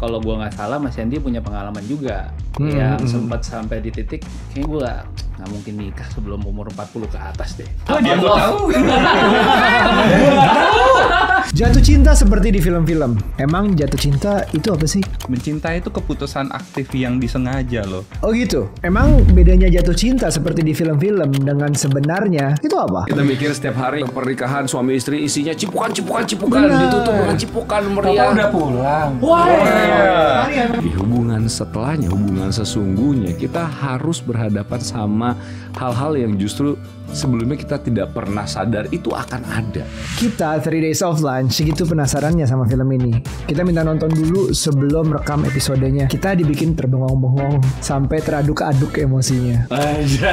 kalau gue nggak salah Mas Yandi punya pengalaman juga hmm, yang hmm. sempat sampai di titik kayak gue nggak mungkin nikah sebelum umur 40 ke atas deh. Oh, dia gue tahu. jatuh cinta seperti di film-film. Emang jatuh cinta itu apa sih? Mencintai itu keputusan aktif yang disengaja loh. Oh gitu. Emang bedanya jatuh cinta seperti di film-film dengan sebenarnya itu apa? Kita mikir setiap hari pernikahan suami istri isinya cipukan cipukan cipukan Bener. ditutup dengan cipukan meriah. Papa udah pulang. Wah. Wow. Iya. Di hubungan setelahnya, hubungan sesungguhnya kita harus berhadapan sama hal-hal yang justru sebelumnya kita tidak pernah sadar itu akan ada. Kita 3 Days of Lunch segitu penasarannya sama film ini. Kita minta nonton dulu sebelum rekam episodenya. Kita dibikin terbengong-bengong sampai teraduk-aduk emosinya. Aja,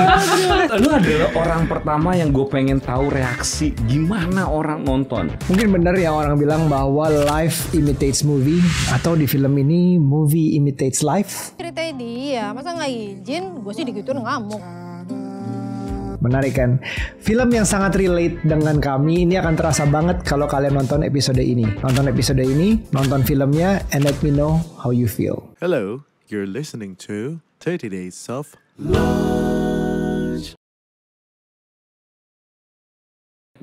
Lu adalah orang pertama yang gue pengen tahu reaksi gimana orang nonton. Mungkin bener yang orang bilang bahwa life imitates movie atau di film ini movie imitates life. Ceritanya dia, masa nggak izin? Gue sih digituin ngamuk. Menarik kan? Film yang sangat relate dengan kami ini akan terasa banget kalau kalian nonton episode ini. Nonton episode ini, nonton filmnya, and let me know how you feel. Hello, you're listening to 30 Days of Love.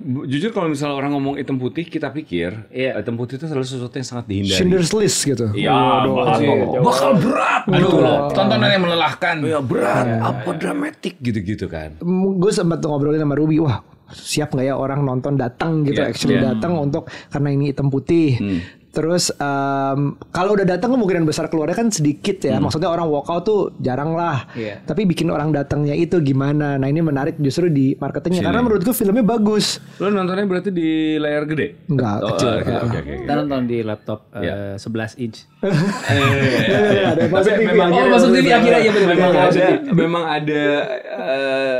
jujur kalau misalnya orang ngomong hitam putih kita pikir yeah. hitam putih itu selalu sesuatu yang sangat dihindari. Schindler's List gitu. Iya, oh, bakal, bakal berat. Aduh, gitu loh, tontonan yang melelahkan. Iya, berat, yeah. apa iya. dramatik gitu-gitu kan. Gue sempat ngobrolin sama Ruby, wah siap nggak ya orang nonton datang gitu yeah, actually iya. yeah. datang untuk karena ini hitam putih hmm. Terus um, kalau udah datang kemungkinan besar keluarnya kan sedikit ya. Hmm. Maksudnya orang walkout tuh jarang lah. Yeah. Tapi bikin orang datangnya itu gimana? Nah ini menarik justru di marketingnya. Sini. Karena menurutku filmnya bagus. Lo nontonnya berarti di layar gede? Enggak, oh, kecil. Okay, okay, okay, Kita nonton di laptop yeah. uh, 11 inch. Iya, iya, iya, Tapi memang akhirnya. Masuk TV akhirnya ya Memang oh, ada, memang ada eh,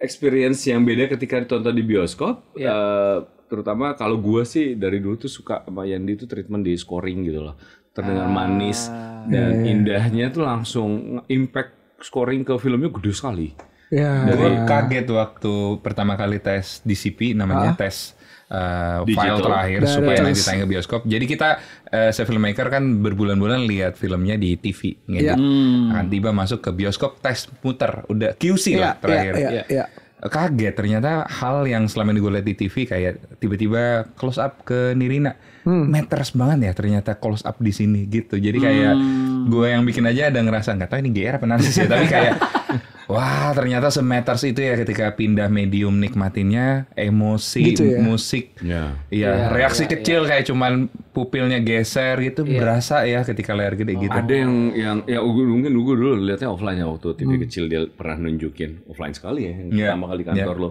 experience yang beda ketika ditonton di bioskop. Yeah. Uh, terutama kalau gue sih dari dulu tuh suka sama Yandi itu treatment di scoring gitu loh terdengar ah, manis hmm. dan yeah. Iya. indahnya tuh langsung impact scoring ke filmnya gede sekali. Yeah. Gue kaget waktu pertama kali tes DCP namanya ah? tes uh, file terakhir Dada, supaya nanti tayang ke bioskop. Jadi kita uh, eh, saya filmmaker kan berbulan-bulan lihat filmnya di TV ngedit. Yeah. Hmm. tiba masuk ke bioskop tes muter udah QC yeah, lah iya, iya, terakhir. Yeah, yeah, yeah kaget ternyata hal yang selama ini gue lihat di TV kayak tiba-tiba close up ke Nirina hmm. meters banget ya ternyata close up di sini gitu jadi kayak hmm. gue yang bikin aja ada ngerasa nggak tahu ini GR apa nasi sih ya, tapi kayak Wah, ternyata semeters itu ya ketika pindah medium nikmatinnya emosi gitu ya? musik. Ya. Iya. Yeah. Ya, reaksi yeah, iya. kecil yeah. kayak cuman pupilnya geser gitu yeah. berasa ya ketika layar gede oh, gitu. Ada yang yang ya Ugu mungkin Ugu dulu lihatnya offline ya waktu TV hmm. kecil dia pernah nunjukin offline sekali ya yang yeah. pertama kali iya. kantor yeah. lo.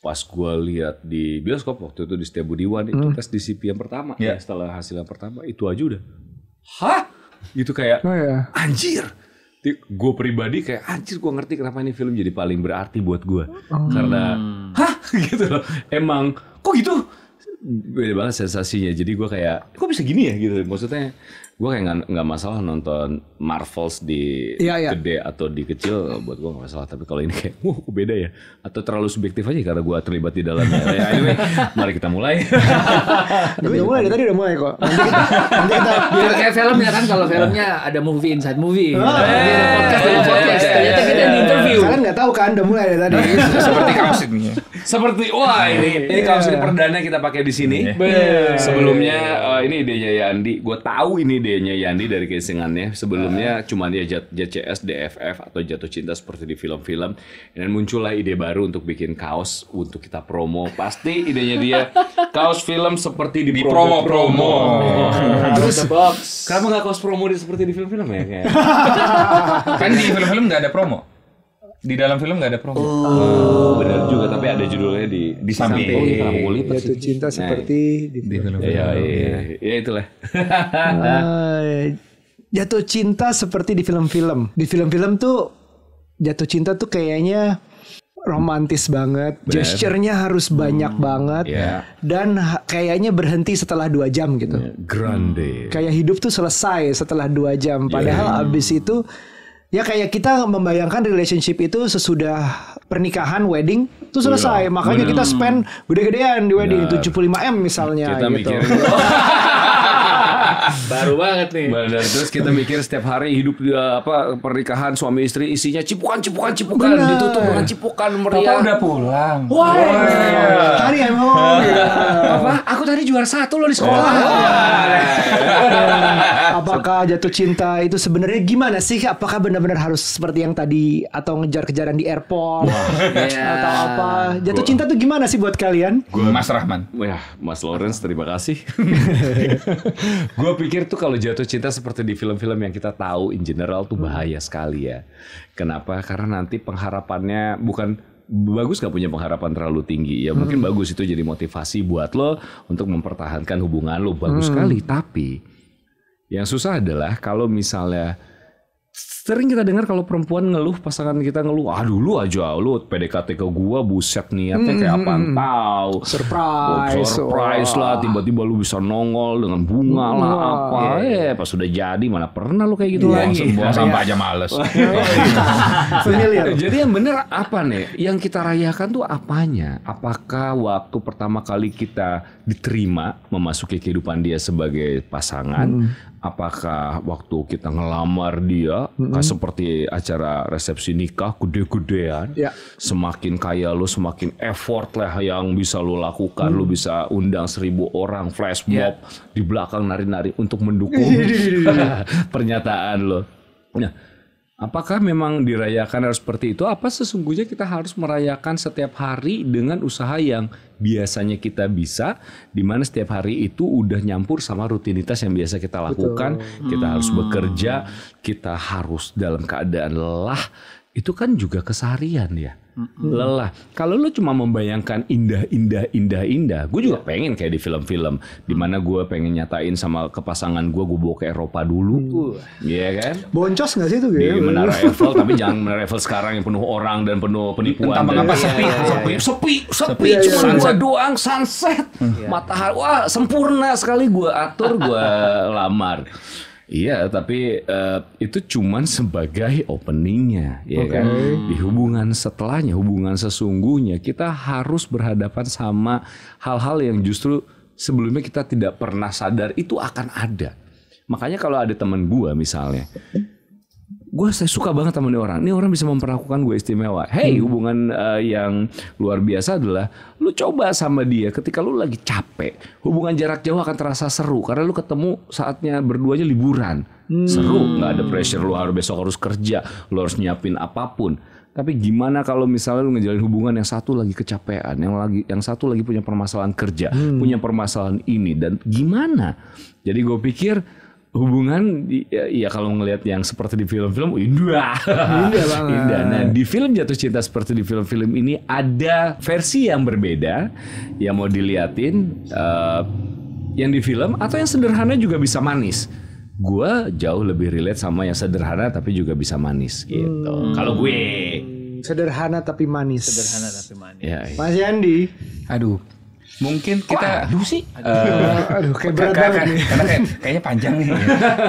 Pas gua lihat di bioskop waktu itu di Setiabudiwan hmm. itu tes DCP yang pertama yeah. ya setelah hasil yang pertama itu aja udah. Hah? Gitu kayak oh, yeah. anjir gue pribadi kayak anjir gue ngerti kenapa ini film jadi paling berarti buat gue hmm. karena hah gitu loh emang kok gitu beda banget sensasinya jadi gue kayak kok bisa gini ya gitu maksudnya gue kayak nggak masalah nonton Marvels di ya, ya. gede atau di kecil buat gue nggak masalah tapi kalau ini kayak wow beda ya atau terlalu subjektif aja karena gue terlibat di dalamnya ya, anyway mari kita mulai udah mulai tadi udah mulai kok nanti kita, nanti kita biar kayak film ya kan kalau filmnya ada movie inside movie oh, iya, iya, podcast ya, podcast ya, ya, kita di interview kalian nggak tahu kan udah mulai dari tadi seperti kaos ini seperti wah ini ini kaos ini perdana kita pakai di sini sebelumnya uh, ini idenya Yandi gue tahu ini ide idenya Yandi dari casingannya sebelumnya uh. cuma dia JCS, DFF atau jatuh cinta seperti di film-film dan muncullah ide baru untuk bikin kaos untuk kita promo pasti idenya dia kaos film seperti di, di promo promo, promo. terus box kenapa nggak kaos promo seperti di film-film ya kan di film-film nggak ada promo di dalam film nggak ada promo. Oh, oh benar juga, tapi ada judulnya di di samping. Oh, iya, kulit Jatuh cinta nah, seperti di film. Iya, iya, iya, iya. Ya, itulah. Eh, jatuh cinta seperti di film-film. Di film-film tuh jatuh cinta tuh kayaknya romantis banget, gesturnya harus banyak hmm, banget, yeah. dan kayaknya berhenti setelah dua jam gitu. Yeah, grande. Kayak hidup tuh selesai setelah dua jam, iya. padahal yeah. abis itu Ya kayak kita membayangkan relationship itu sesudah pernikahan wedding itu selesai. Yeah. Makanya yeah. kita spend gede-gedean di wedding yeah. 75M misalnya kita gitu. Baru banget nih. Benar. Terus kita mikir setiap hari hidup di eh, apa pernikahan suami istri isinya cipukan cipukan cipukan Bener. ditutup dengan cipukan meriah. Papa udah pulang. Wah. Tadi emang. Ya, Papa, aku tadi juara satu loh di sekolah. Apakah jatuh cinta itu sebenarnya gimana sih? Apakah benar-benar harus seperti yang tadi atau ngejar-kejaran di airport iya. Iya. atau apa? Jatuh cinta tuh gimana sih buat kalian? Gua, Mas Rahman. Ya, Mas Lawrence terima kasih. gue pikir tuh kalau jatuh cinta seperti di film-film yang kita tahu in general tuh bahaya hmm. sekali ya. Kenapa? Karena nanti pengharapannya bukan bagus gak punya pengharapan terlalu tinggi ya mungkin hmm. bagus itu jadi motivasi buat lo untuk mempertahankan hubungan lo bagus hmm. sekali tapi yang susah adalah kalau misalnya sering kita dengar kalau perempuan ngeluh pasangan kita ngeluh ah dulu aja lu PDKT ke gua buset niatnya kayak hmm, apa hmm, hmm. tahu surprise oh, surprise lah tiba-tiba lu bisa nongol dengan bunga Wah. lah apa yeah. Iya, iya. eh pas sudah jadi mana pernah lu kayak gitu yeah. lagi buang iya. sampah aja males jadi yang bener apa nih yang kita rayakan tuh apanya apakah waktu pertama kali kita diterima memasuki kehidupan dia sebagai pasangan hmm apakah waktu kita ngelamar dia mm-hmm. seperti acara resepsi nikah gede-gedean yeah. semakin kaya lu semakin effort lah yang bisa lu lakukan mm. lu bisa undang seribu orang flash mob yeah. di belakang nari-nari untuk mendukung pernyataan lo nah Apakah memang dirayakan harus seperti itu? Apa sesungguhnya kita harus merayakan setiap hari dengan usaha yang biasanya kita bisa, di mana setiap hari itu udah nyampur sama rutinitas yang biasa kita lakukan. Betul. Kita hmm. harus bekerja, kita harus dalam keadaan lelah, itu kan juga keseharian ya. mm Lelah. Kalau lu cuma membayangkan indah, indah, indah, indah, gue juga yeah. pengen kayak di film-film, dimana mm. gue pengen nyatain sama kepasangan gue, gue bawa ke Eropa dulu, iya mm. yeah, kan? Boncos nggak sih itu? Di ya, menara Eiffel, tapi jangan menara Eiffel sekarang yang penuh orang dan penuh penipuan. Entah mengapa sepi, ya, iya, iya. sepi, sepi, sepi, sepi, iya, cuma gue doang sunset, matahari, wah sempurna sekali gue atur, gue lamar. Iya, tapi uh, itu cuman sebagai openingnya, ya okay. kan. Di hubungan setelahnya, hubungan sesungguhnya kita harus berhadapan sama hal-hal yang justru sebelumnya kita tidak pernah sadar itu akan ada. Makanya kalau ada teman gua misalnya gue saya suka banget sama ini orang. ini orang bisa memperlakukan gue istimewa. Hey, hmm. hubungan uh, yang luar biasa adalah lu coba sama dia ketika lu lagi capek. Hubungan jarak jauh akan terasa seru karena lu ketemu saatnya berduanya liburan. Hmm. Seru, nggak ada pressure lu harus besok harus kerja, lu harus nyiapin apapun. Tapi gimana kalau misalnya lu ngejalin hubungan yang satu lagi kecapean, yang lagi yang satu lagi punya permasalahan kerja, hmm. punya permasalahan ini dan gimana? Jadi gue pikir hubungan ya, ya kalau ngelihat yang seperti di film-film indah indah banget indah nah di film jatuh cinta seperti di film-film ini ada versi yang berbeda yang mau diliatin uh, yang di film atau yang sederhana juga bisa manis gue jauh lebih relate sama yang sederhana tapi juga bisa manis gitu hmm. kalau gue sederhana tapi manis sederhana tapi manis ya, ya. Mas Yandi aduh mungkin kita Kok eh, aduh sih uh, aduh kayak berat banget nih. karena kayaknya panjang nih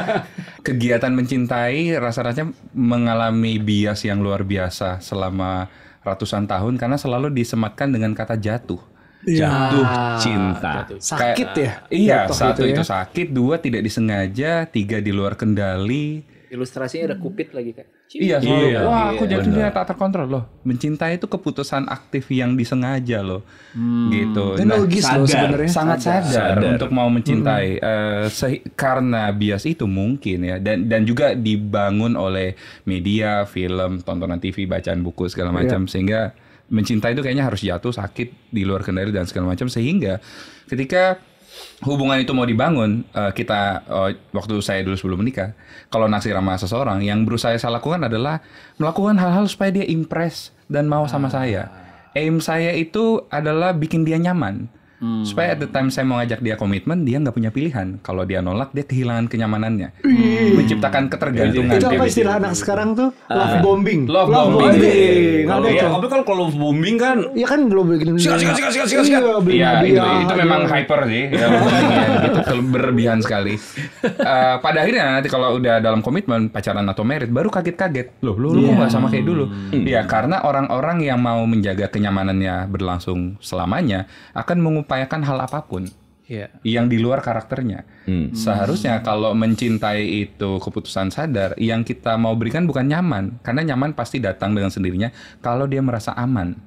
kegiatan mencintai rasa-rasanya mengalami bias yang luar biasa selama ratusan tahun karena selalu disematkan dengan kata jatuh ya. jatuh ah, cinta sakit kayak, ya iya satu gitu itu ya. sakit dua tidak disengaja tiga di luar kendali Ilustrasinya ada kupit hmm. lagi kan. Iya, iya. selalu. Iya, Wah, aku iya, jatuhnya tak terkontrol loh. Mencintai itu keputusan aktif yang disengaja loh. Hmm. Gitu. Dan nah, logis sadar, loh sebenarnya. Sangat sadar, sadar, sadar untuk mau mencintai hmm. uh, karena bias itu mungkin ya dan dan juga dibangun oleh media, film, tontonan TV, bacaan buku segala iya. macam yeah. sehingga mencintai itu kayaknya harus jatuh sakit di luar kendali dan segala macam sehingga ketika hubungan itu mau dibangun uh, kita uh, waktu saya dulu sebelum menikah kalau naksir sama seseorang yang berusaha saya lakukan adalah melakukan hal-hal supaya dia impress dan mau sama ah. saya aim saya itu adalah bikin dia nyaman Hmm. Supaya at the time saya mau ngajak dia komitmen, dia nggak punya pilihan. Kalau dia nolak, dia kehilangan kenyamanannya. Hmm. Menciptakan ketergantungan. Itu apa istilah anak sekarang tuh? Ah. love bombing. Love, love bombing. bombing. Kalau ya, iya, iya. iya, tapi kan kalau love bombing kan... Ya kan lo bikin... Sikat, sikat, sikat, sikat, sikat. Iya, itu, itu memang hyper sih. Ya, itu berlebihan sekali. Uh, pada akhirnya nanti kalau udah dalam komitmen, pacaran atau merit baru kaget-kaget. Loh, lu, lu nggak sama kayak dulu. Hmm. Ya, karena orang-orang yang mau menjaga kenyamanannya berlangsung selamanya, akan mengumpulkan mengupayakan hal apapun yeah. yang di luar karakternya. Hmm. Seharusnya kalau mencintai itu keputusan sadar, yang kita mau berikan bukan nyaman, karena nyaman pasti datang dengan sendirinya kalau dia merasa aman.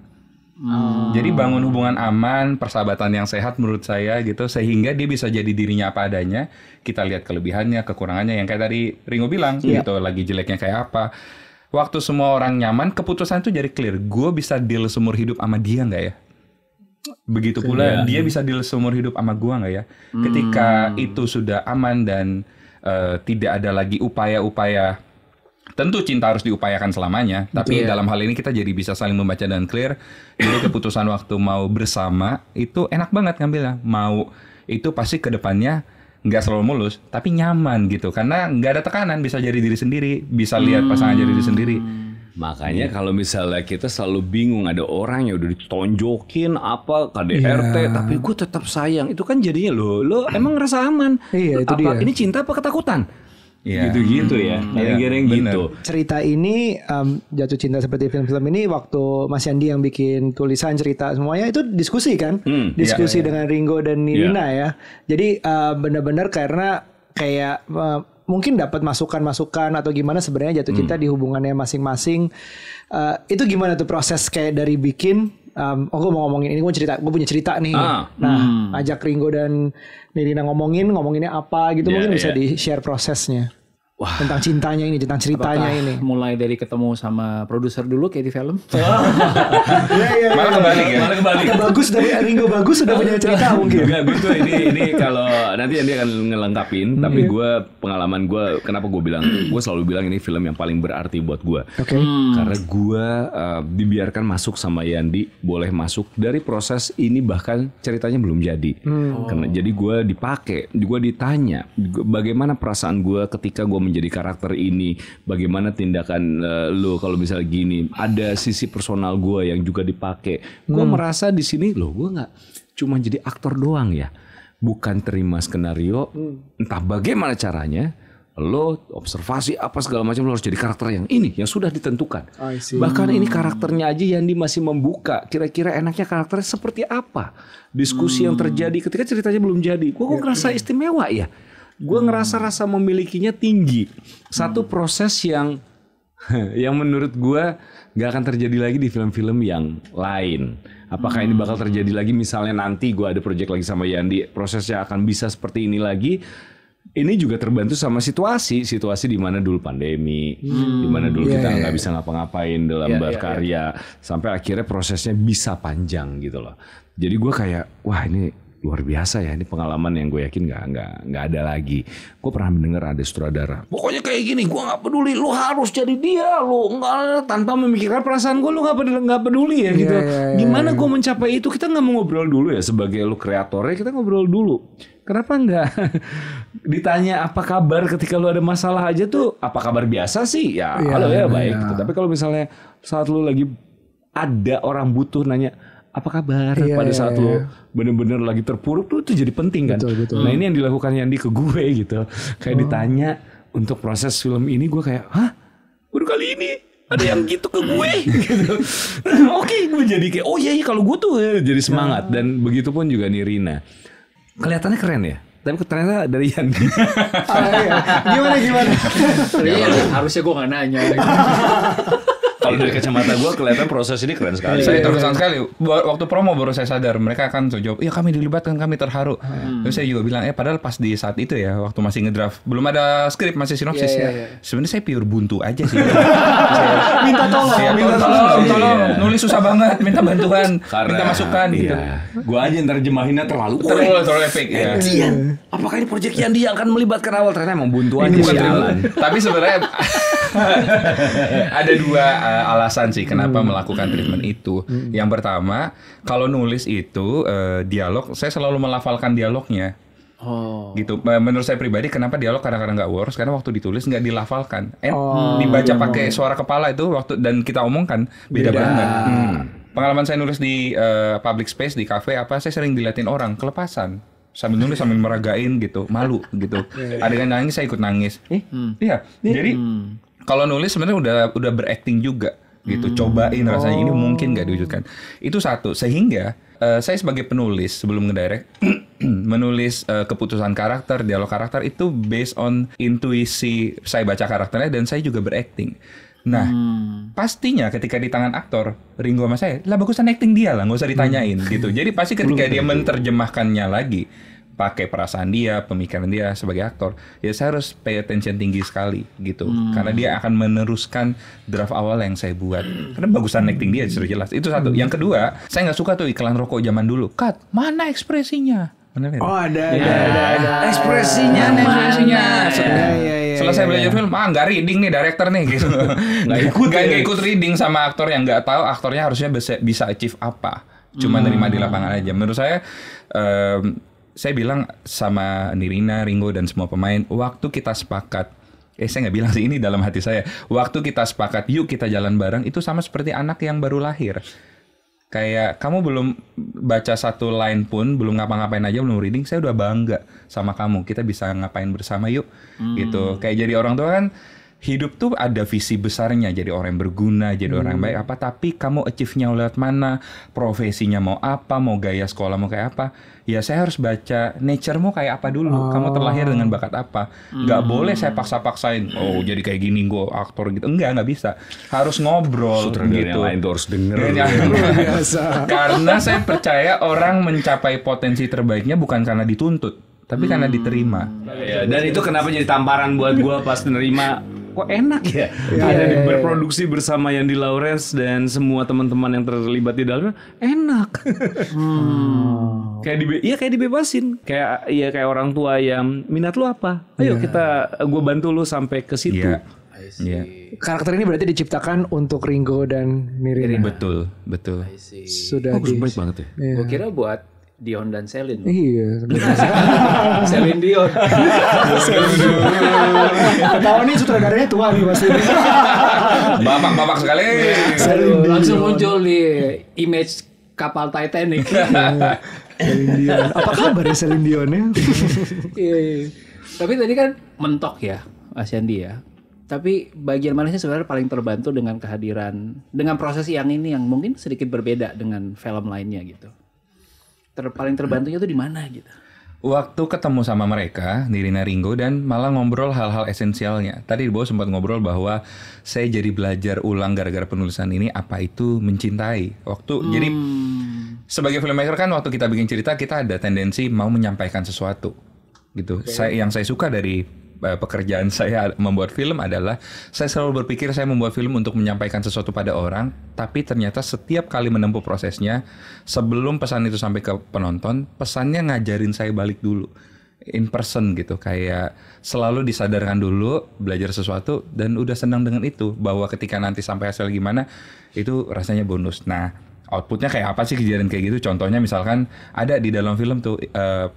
Hmm. Jadi bangun hubungan aman, persahabatan yang sehat menurut saya gitu, sehingga dia bisa jadi dirinya apa adanya. Kita lihat kelebihannya, kekurangannya, yang kayak tadi Ringo bilang yeah. gitu, lagi jeleknya kayak apa. Waktu semua orang nyaman, keputusan itu jadi clear. Gue bisa deal seumur hidup sama dia nggak ya? Begitu pula iya. dia bisa di seumur hidup sama gua nggak ya? Hmm. Ketika itu sudah aman dan uh, tidak ada lagi upaya-upaya Tentu cinta harus diupayakan selamanya, tapi yeah. dalam hal ini kita jadi bisa saling membaca dan clear. Jadi keputusan waktu mau bersama itu enak banget ngambilnya. Mau itu pasti kedepannya nggak selalu mulus, tapi nyaman gitu. Karena nggak ada tekanan, bisa jadi diri sendiri, bisa lihat pasangan hmm. jadi diri sendiri hmm. Makanya hmm. kalau misalnya kita selalu bingung ada orang yang udah ditonjokin apa KDRT yeah. tapi gue tetap sayang itu kan jadinya lo lo emang ngerasa aman. Iya itu apa, dia. Ini cinta apa ketakutan? Yeah. Gitu-gitu ya. Hmm. Paling yeah. Yang gitu. Cerita ini um, jatuh cinta seperti film-film ini waktu Mas Yandi yang bikin tulisan cerita semuanya itu diskusi kan? Hmm. Iya, diskusi yeah, dengan Ringo dan iya. Nirina yeah. ya. Jadi uh, benar-benar karena kayak eh, mungkin dapat masukan-masukan atau gimana sebenarnya jatuh cinta hmm. di hubungannya masing-masing. Uh, itu gimana tuh proses kayak dari bikin um, oh gue mau ngomongin ini gue cerita gue punya cerita nih. Ah, nah, hmm. ajak Ringo dan Nirina ngomongin, ngomonginnya apa gitu yeah, mungkin bisa iya. di share prosesnya. Wah. Tentang cintanya ini, tentang ceritanya ini. Mulai dari ketemu sama produser dulu kayak di film. Iya, iya iya. Malah kebalik ya. Malah bagus dari Ringo bagus sudah punya cerita iya. mungkin. Enggak, gitu ini ini kalau nanti dia akan ngelengkapin, hmm. tapi iya. gue pengalaman gue kenapa gue bilang gue selalu bilang ini film yang paling berarti buat gue. Okay. Hmm. Karena gue uh, dibiarkan masuk sama Yandi, boleh masuk dari proses ini bahkan ceritanya belum jadi. Hmm. Karena jadi gue dipakai, gue ditanya bagaimana perasaan gue ketika gue menjadi karakter ini bagaimana tindakan uh, lo kalau misalnya gini ada sisi personal gue yang juga dipakai gue hmm. merasa di sini lo gue nggak cuma jadi aktor doang ya bukan terima skenario hmm. entah bagaimana caranya lo observasi apa segala macam lo harus jadi karakter yang ini yang sudah ditentukan bahkan ini karakternya aja yang di masih membuka kira-kira enaknya karakternya seperti apa diskusi hmm. yang terjadi ketika ceritanya belum jadi gue kok ya, ngerasa ya. istimewa ya gue hmm. ngerasa rasa memilikinya tinggi satu hmm. proses yang yang menurut gue gak akan terjadi lagi di film-film yang lain. Apakah hmm. ini bakal terjadi lagi misalnya nanti gue ada project lagi sama Yandi, prosesnya akan bisa seperti ini lagi. Ini juga terbantu sama situasi, situasi di mana dulu pandemi, hmm. di mana dulu yeah, kita iya, nggak yeah. bisa ngapa-ngapain dalam yeah, iya, berkarya, yeah, yeah. sampai akhirnya prosesnya bisa panjang gitu loh. Jadi gue kayak, wah ini luar biasa ya ini pengalaman yang gue yakin nggak nggak nggak ada lagi gue pernah mendengar ada sutradara pokoknya kayak gini gue nggak peduli lu harus jadi dia lu nggak tanpa memikirkan perasaan gue lu nggak peduli nggak peduli ya iya, gitu yeah, yeah, gimana iya. gue mencapai itu kita nggak mau ngobrol dulu ya sebagai lu kreatornya kita ngobrol dulu kenapa nggak ditanya apa kabar ketika lu ada masalah aja tuh apa kabar biasa sih ya yeah, halo ya yeah, baik yeah. Gitu. tapi kalau misalnya saat lu lagi ada orang butuh nanya apa kabar yeah, pada saat yeah, lo iya. bener-bener lagi terpuruk tuh itu jadi penting kan. Betul, betul. Nah ini yang dilakukan Yandi ke gue gitu. Kayak oh. ditanya untuk proses film ini gue kayak, hah? Baru kali ini ada yang gitu ke gue gitu. Nah, oke okay, gue jadi kayak, oh iya, iya kalau gue tuh eh, jadi semangat. Nah. Dan begitu pun juga nih Rina. Kelihatannya keren ya? tapi ternyata dari Yandi. Ah, iya. Gimana gimana? Ya, harusnya gue gak nanya. Kalau dari kacamata gue kelihatan proses ini keren sekali. Saya terkesan iya. sekali. Waktu promo baru saya sadar mereka akan jawab, iya kami dilibatkan, kami terharu. Hmm. Terus saya juga bilang, eh padahal pas di saat itu ya, waktu masih ngedraft, belum ada skrip, masih sinopsis iya, ya. Iya, sebenarnya saya pure buntu aja sih. minta tolong, minta tolong, tolong, nulis susah banget, minta bantuan, minta masukan gitu. Gue aja terjemahinnya terlalu, terlalu, terlalu epic. Ya. Apakah ini proyek yang dia akan melibatkan awal ternyata emang buntu aja sih. Tapi sebenarnya ada dua uh, alasan sih kenapa hmm. melakukan treatment hmm. itu. Hmm. Yang pertama, kalau nulis itu uh, dialog, saya selalu melafalkan dialognya. Oh. gitu eh, menurut saya pribadi kenapa dialog kadang-kadang nggak -kadang works karena waktu ditulis nggak dilafalkan eh, oh, dibaca iya, pakai iya. suara kepala itu waktu dan kita omongkan beda, beda. banget hmm. pengalaman saya nulis di uh, public space di cafe apa saya sering diliatin orang kelepasan sambil nulis sambil meragain gitu malu gitu iya, iya. Ada yang nangis saya ikut nangis iya hmm. jadi hmm kalau nulis sebenarnya udah udah berakting juga gitu hmm. cobain rasanya oh. ini mungkin nggak oh. diwujudkan itu satu sehingga uh, saya sebagai penulis sebelum ngedirect menulis uh, keputusan karakter dialog karakter itu based on intuisi saya baca karakternya dan saya juga berakting Nah, hmm. pastinya ketika di tangan aktor, Ringo sama saya, lah bagusan acting dia lah, nggak usah ditanyain hmm. gitu. Jadi pasti ketika dia gitu. menerjemahkannya lagi, pakai perasaan dia, pemikiran dia sebagai aktor, ya saya harus pay attention tinggi sekali gitu. Hmm. Karena dia akan meneruskan draft awal yang saya buat. Karena bagusan acting dia sudah jelas. Itu satu. Hmm. Yang kedua, saya nggak suka tuh iklan rokok zaman dulu. Cut, mana ekspresinya? Mana Oh ada, ya. ada, ada, ada, ada. Ekspresinya, mana? ekspresinya. Ya, ya, ya, iya, Selesai iya. belajar film, ah nggak reading nih director nih gitu. nggak ikut, nggak ya. ikut reading sama aktor yang nggak tahu aktornya harusnya bisa, bisa achieve apa. Cuma hmm. nerima di lapangan aja. Menurut saya. Um, saya bilang sama Nirina, Ringo dan semua pemain, waktu kita sepakat, eh saya nggak bilang sih ini dalam hati saya, waktu kita sepakat, yuk kita jalan bareng, itu sama seperti anak yang baru lahir. Kayak kamu belum baca satu line pun, belum ngapa-ngapain aja, belum reading, saya udah bangga sama kamu. Kita bisa ngapain bersama yuk, hmm. gitu. Kayak jadi orang tua kan hidup tuh ada visi besarnya jadi orang yang berguna jadi hmm. orang yang hmm. baik apa tapi kamu achieve-nya lewat mana profesinya mau apa mau gaya sekolah mau kayak apa ya saya harus baca nature-mu kayak apa dulu oh. kamu terlahir dengan bakat apa nggak hmm. boleh saya paksa-paksain oh jadi kayak gini gue aktor gitu enggak nggak bisa harus ngobrol gitu lain tuh harus denger ya, karena saya percaya orang mencapai potensi terbaiknya bukan karena dituntut tapi hmm. karena diterima. Ya, dan itu kenapa jadi tamparan buat gue pas nerima kok enak ya yeah, ada yeah, berproduksi bersama yang di Lawrence dan semua teman-teman yang terlibat di dalamnya enak hmm. kayak di iya kayak dibebasin kayak iya kayak orang tua yang minat lu apa ayo yeah. kita gue bantu lu sampai ke situ yeah. Iya. Iya. Yeah. Karakter ini berarti diciptakan untuk Ringo dan Mirina. Betul, betul. Sudah. Oh, baik banget ya. Yeah. Gue kira buat Dion dan Selin. Iya. Selin Dion. Selin Dion. Tahu nih sutradaranya tua nih pasti. Bapak-bapak sekali. Selin Dion. Langsung muncul di image kapal Titanic. Iya. Selin Dion. Apa kabar ya Selin Dion ya? Iya, iya. Tapi tadi kan mentok ya Yandi ya tapi bagian Malaysia sebenarnya paling terbantu dengan kehadiran dengan proses yang ini yang mungkin sedikit berbeda dengan film lainnya gitu ter paling terbantunya itu di mana gitu? Waktu ketemu sama mereka, Nirina Ringo dan malah ngobrol hal-hal esensialnya. Tadi bawah sempat ngobrol bahwa saya jadi belajar ulang gara-gara penulisan ini apa itu mencintai. Waktu hmm. jadi sebagai filmmaker kan waktu kita bikin cerita kita ada tendensi mau menyampaikan sesuatu gitu. Okay. Saya yang saya suka dari Eh, pekerjaan saya membuat film adalah saya selalu berpikir saya membuat film untuk menyampaikan sesuatu pada orang, tapi ternyata setiap kali menempuh prosesnya sebelum pesan itu sampai ke penonton, pesannya ngajarin saya balik dulu in person gitu kayak selalu disadarkan dulu belajar sesuatu dan udah senang dengan itu bahwa ketika nanti sampai hasil gimana itu rasanya bonus nah outputnya kayak apa sih kejadian kayak gitu contohnya misalkan ada di dalam film tuh uh,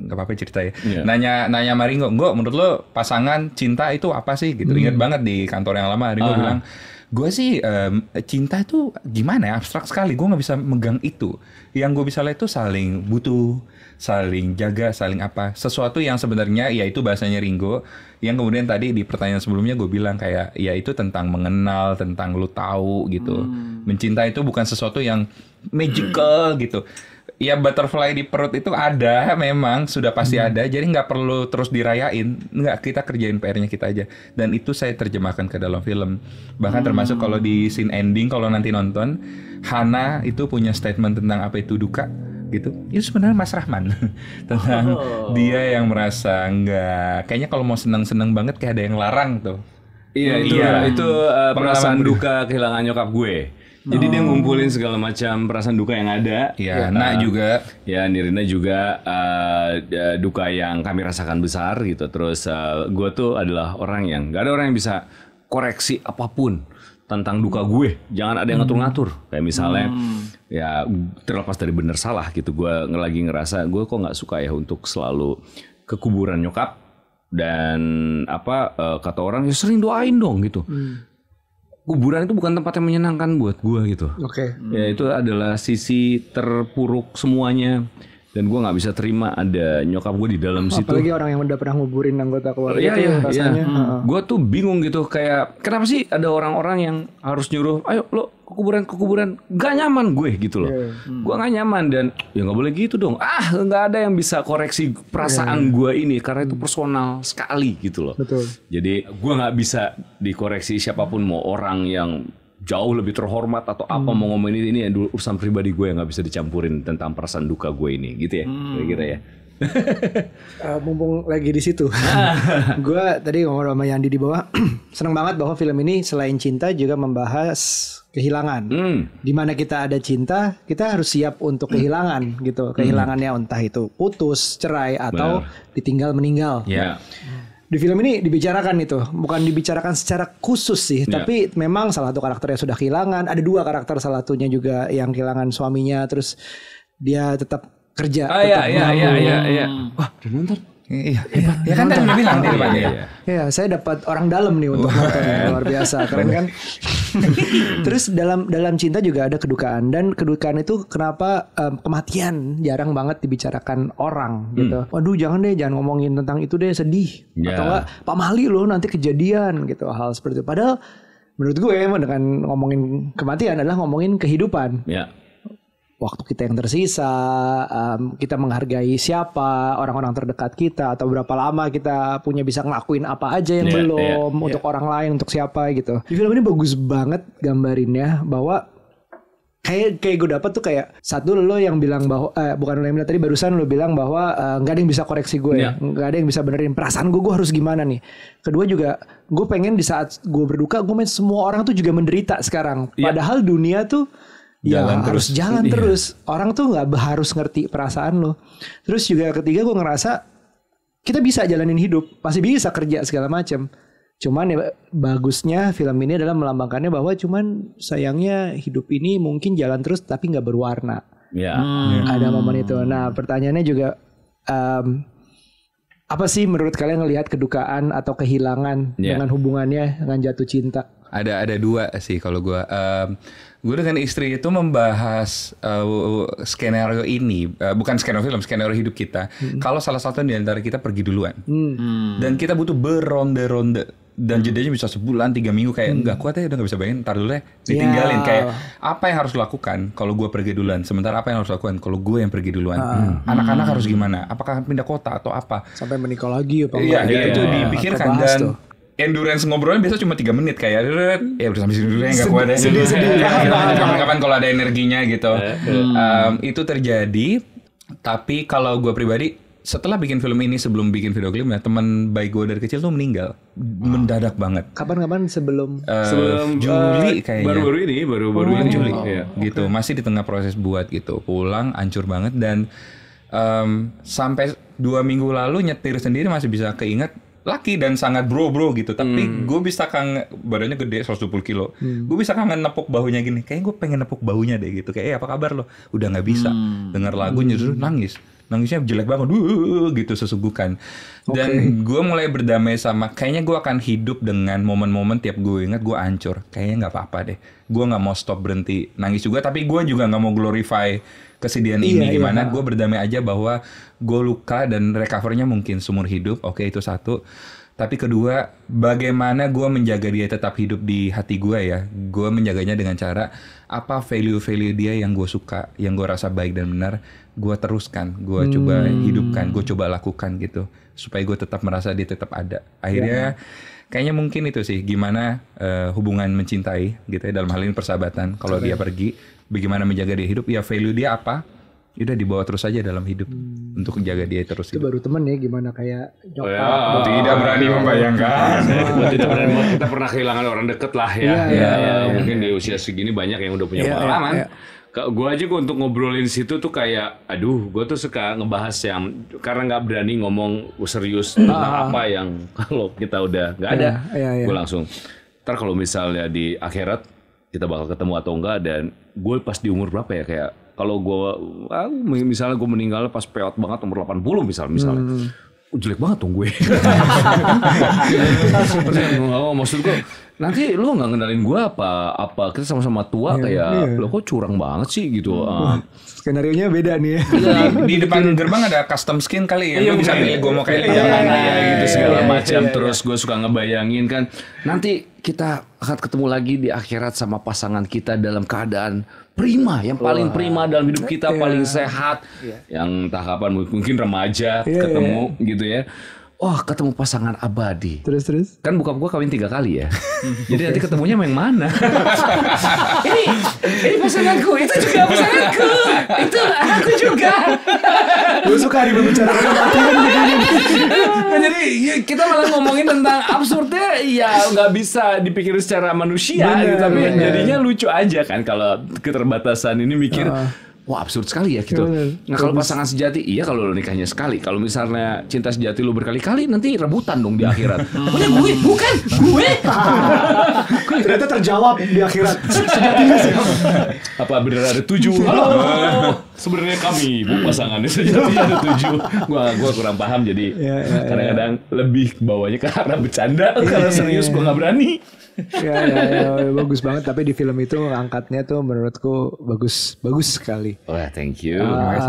nggak apa-apa cerita ya. Yeah. Nanya nanya Maringo, gue menurut lo pasangan cinta itu apa sih?" gitu. Hmm. Ingat banget di kantor yang lama Maringo uh ah. -huh. bilang, "Gue sih um, cinta itu gimana ya, abstrak sekali. Gue nggak bisa megang itu. Yang gue bisa lihat itu saling butuh, saling jaga, saling apa. Sesuatu yang sebenarnya ya itu bahasanya Ringo yang kemudian tadi di pertanyaan sebelumnya gue bilang kayak ya itu tentang mengenal, tentang lo tahu gitu. Hmm. Mencinta itu bukan sesuatu yang magical gitu ya butterfly di perut itu ada memang sudah pasti hmm. ada jadi nggak perlu terus dirayain nggak kita kerjain PR-nya kita aja dan itu saya terjemahkan ke dalam film bahkan hmm. termasuk kalau di hmm. scene ending kalau nanti nonton Hana itu punya statement tentang apa itu duka gitu itu sebenarnya Mas Rahman tentang oh. dia yang merasa nggak kayaknya kalau mau seneng-seneng banget kayak ada yang larang tuh Iya, itu, iya. itu uh, perasaan duka kehilangan nyokap gue. Jadi oh. dia ngumpulin segala macam perasaan duka yang ada. Iya, ya, ya Nah juga. Ya, Nirina juga uh, duka yang kami rasakan besar gitu. Terus uh, eh, gue tuh adalah orang yang gak ada orang yang bisa koreksi apapun tentang duka gue. Jangan ada yang hmm. ngatur-ngatur. Kayak misalnya hmm. ya terlepas dari benar salah gitu. Gue lagi ngerasa gue kok gak suka ya untuk selalu ke kuburan nyokap dan apa uh, kata orang ya sering doain dong gitu. Hmm kuburan itu bukan tempat yang menyenangkan buat gua gitu. Oke. Okay. Ya itu adalah sisi terpuruk semuanya dan gue nggak bisa terima ada nyokap gue di dalam apalagi situ apalagi orang yang udah pernah nguburin anggota keluarga iya, iya, iya, rasanya iya. Hmm. gue tuh bingung gitu kayak kenapa sih ada orang-orang yang harus nyuruh ayo lo ke kuburan ke kuburan gak nyaman gue gitu loh yeah. Iya. hmm. gue gak nyaman dan ya nggak boleh gitu dong ah nggak ada yang bisa koreksi perasaan yeah. Iya. gue ini karena itu personal sekali gitu loh Betul. jadi gue nggak bisa dikoreksi siapapun mau orang yang jauh lebih terhormat atau apa hmm. mau ngomongin ini, ini yang dulu urusan pribadi gue yang nggak bisa dicampurin tentang perasaan duka gue ini gitu ya kira hmm. kira-kira ya uh, mumpung lagi di situ gue tadi ngomong sama Yandi di bawah seneng banget bahwa film ini selain cinta juga membahas kehilangan hmm. dimana kita ada cinta kita harus siap untuk hmm. kehilangan gitu kehilangannya entah itu putus cerai atau Bener. ditinggal meninggal yeah di film ini dibicarakan itu, bukan dibicarakan secara khusus sih, yeah. tapi memang salah satu karakter yang sudah kehilangan, ada dua karakter salah satunya juga yang kehilangan suaminya terus dia tetap kerja. Ah, iya, tetap iya, iya, iya, iya, iya. Wah, udah nonton? Iya, iya, ya kan iya, udah bilang tadi iya, iya, iya. saya dapat orang dalam nih untuk nonton luar biasa, keren kan? Terus dalam dalam cinta juga ada kedukaan dan kedukaan itu kenapa um, kematian jarang banget dibicarakan orang hmm. gitu. Hmm. Waduh, jangan deh jangan ngomongin tentang itu deh, sedih. Yeah. Atau enggak Pak Mali loh nanti kejadian gitu hal seperti itu. Padahal menurut gue dengan ngomongin kematian adalah ngomongin kehidupan. Yeah waktu kita yang tersisa, um, kita menghargai siapa orang-orang terdekat kita atau berapa lama kita punya bisa ngelakuin apa aja yang yeah, iya. belum yeah, untuk yeah. orang lain, untuk siapa gitu. Di film ini bagus banget gambarinnya bahwa kayak kayak gue dapet tuh kayak satu lo yang bilang bahwa eh, bukan lo yang bilang tadi barusan lo bilang bahwa eh, nggak eh, ada yang bisa koreksi gue yeah. ya nggak ada yang bisa benerin perasaan gue gue harus gimana nih kedua juga gue pengen di saat gue berduka gue main semua orang tuh juga menderita sekarang iya. padahal dunia tuh Iya, jalan ya, terus. jalan iya. terus. Orang tuh nggak harus ngerti perasaan lo. Terus juga ketiga gue ngerasa kita bisa jalanin hidup, pasti bisa kerja segala macam. Cuman ya bagusnya film ini adalah melambangkannya bahwa cuman sayangnya hidup ini mungkin jalan terus tapi nggak berwarna. Ya. Hmm. Ada momen itu. Nah pertanyaannya juga um, apa sih menurut kalian ngelihat kedukaan atau kehilangan yeah. dengan hubungannya dengan jatuh cinta? Ada ada dua sih kalau gue. Um, gue dengan istri itu membahas uh, skenario ini uh, bukan skenario film skenario hidup kita hmm. kalau salah satu di antara kita pergi duluan hmm. hmm. dan kita butuh beronde-ronde dan hmm. jedanya bisa sebulan tiga minggu kayak hmm. nggak kuat ya udah nggak bisa bayangin ntar dulu deh ya. ya. ditinggalin yeah. kayak apa yang harus lakukan kalau gue pergi duluan sementara apa yang harus lakukan kalau gue yang pergi duluan ah. anak-anak hmm. hmm. harus gimana apakah pindah kota atau apa sampai menikah lagi apa iya, ya, itu ya. dipikirkan dan tuh endurance ngobrolnya biasa cuma tiga menit kayak ya udah sampai sini dulu ya nggak kuat ya. Sedih, Kapan-kapan kalau ada energinya gitu. Hmm. Um, itu terjadi tapi kalau gue pribadi setelah bikin film ini sebelum bikin video klipnya teman baik gue dari kecil tuh meninggal wow. mendadak banget kapan-kapan sebelum uh, sebelum Juli kayaknya baru-baru ini baru-baru oh, ini Juli oh, ya. gitu masih di tengah proses buat gitu pulang hancur banget dan um, sampai dua minggu lalu nyetir sendiri masih bisa keinget laki dan sangat bro-bro gitu. Tapi hmm. gue bisa kangen badannya gede 120 kilo. Hmm. Gue bisa kangen nepuk baunya gini. Kayaknya gue pengen nepuk baunya deh gitu. Kayak eh, apa kabar lo? Udah nggak bisa. Hmm. Dengar lagu nyuruh nangis. Nangisnya jelek banget, Duh, gitu sesugukan. Dan gue mulai berdamai sama, kayaknya gue akan hidup dengan momen-momen tiap gue ingat gue ancur Kayaknya nggak apa-apa deh. Gue nggak mau stop berhenti nangis juga, tapi gue juga nggak mau glorify kesedihan iya, ini iya. iya. gue berdamai aja bahwa gue luka dan recovernya mungkin seumur hidup oke itu satu tapi kedua bagaimana gue menjaga dia tetap hidup di hati gue ya gue menjaganya dengan cara apa value-value dia yang gue suka yang gue rasa baik dan benar gue teruskan gue hmm. coba hidupkan gue coba lakukan gitu supaya gue tetap merasa dia tetap ada akhirnya yeah. kayaknya mungkin itu sih gimana uh, hubungan mencintai gitu ya dalam hal ini persahabatan kalau dia iya. pergi bagaimana menjaga dia hidup ya value dia apa ya udah dibawa terus aja dalam hidup hmm. untuk menjaga dia terus itu hidup. baru temen ya gimana kayak oh, ya. oh, tidak berani oh, membayangkan iya, tidak berani iya. kita pernah kehilangan orang deket lah ya, iya, ya, ya, ya, ya mungkin ya. di usia segini banyak yang udah punya ya, pengalaman ya, ya. Gue aja gue untuk ngobrolin situ tuh kayak, aduh, gue tuh suka ngebahas yang karena nggak berani ngomong serius ah, tentang ah. apa yang kalau kita udah nggak ada, ya, ya, ya. gue langsung. Ntar kalau misalnya di akhirat kita bakal ketemu atau enggak dan gue pas di umur berapa ya kayak kalau gue ah, misalnya gue meninggal pas peot banget umur 80 misalnya misalnya hmm. Oh, jelek banget dong gue. oh, maksud gue nanti lu nggak ngenalin gue apa apa kita sama-sama tua yeah, kayak yeah. lo kok curang banget sih gitu. Uh, skenario nya beda nih ya. Iya. di, depan gerbang ada custom skin kali ya. Iya, bisa pilih gue mau kayak iya, mana gitu, iya, iya, gitu segala iya, macam. Iya, iya. Terus gue suka ngebayangin kan nanti kita akan ketemu lagi di akhirat sama pasangan kita dalam keadaan prima yang paling prima dalam hidup kita yeah. paling sehat yeah. yang tahapan kapan mungkin remaja yeah, ketemu yeah. gitu ya Wah oh, ketemu pasangan abadi. Terus terus. Kan buka buka kawin tiga kali ya. Jadi nanti ketemunya main mana? ini ini pasanganku, itu juga pasanganku, itu aku juga. Gue suka hari berbicara Jadi ya, kita malah ngomongin tentang absurdnya ya nggak bisa dipikirin secara manusia, Bener, gitu, tapi bener. jadinya lucu aja kan kalau keterbatasan ini mikir. Uh wah absurd sekali ya gitu. Iya, nah kalau pasangan sejati, iya kalau lo nikahnya sekali. Kalau misalnya cinta sejati lo berkali-kali, nanti rebutan dong di akhirat. Bukan hmm. gue? Bukan gue. Ternyata terjawab di akhirat. Sejatinya siapa? Apa benar ada tujuh? Oh. Halo sebenarnya kami bu pasangannya sejati ada tujuh gua gua kurang paham jadi ya, kadang-kadang ya. lebih bawahnya karena bercanda ya, karena ya, serius ya. gua nggak berani ya, ya, ya, ya, bagus banget tapi di film itu angkatnya tuh menurutku bagus bagus sekali Oh ya, thank you uh,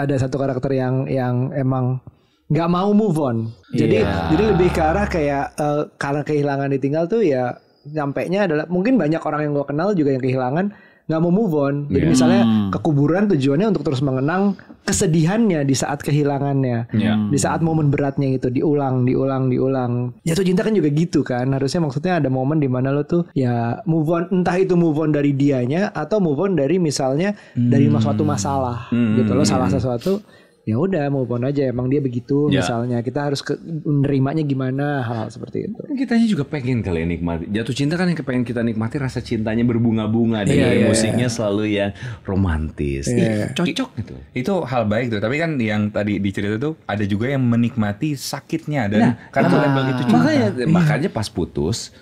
ada satu karakter yang yang emang nggak mau move on jadi yeah. jadi lebih ke arah kayak uh, karena kehilangan ditinggal tuh ya nyampe adalah mungkin banyak orang yang gue kenal juga yang kehilangan nggak mau move on. Jadi yeah. misalnya hmm. kekuburan tujuannya untuk terus mengenang kesedihannya di saat kehilangannya, yeah. di saat momen beratnya gitu diulang, diulang, diulang. Jatuh ya, cinta kan juga gitu kan. Harusnya maksudnya ada momen di mana lo tuh ya move on, entah itu move on dari dianya atau move on dari misalnya hmm. dari suatu masalah hmm. gitu lo salah sesuatu ya udah mau pun aja emang dia begitu ya. misalnya kita harus ke, menerimanya gimana hal, hal seperti itu. Kitanya juga pengen kali ya nikmati jatuh cinta kan yang kepengen kita nikmati rasa cintanya berbunga-bunga dan yeah. Iya, iya, musiknya iya. selalu yang romantis yeah. Ih, cocok gitu. Itu hal baik tuh tapi kan yang tadi dicerita tuh ada juga yang menikmati sakitnya dan nah, karena ah, itu cinta. Makanya eh, iya. makanya pas putus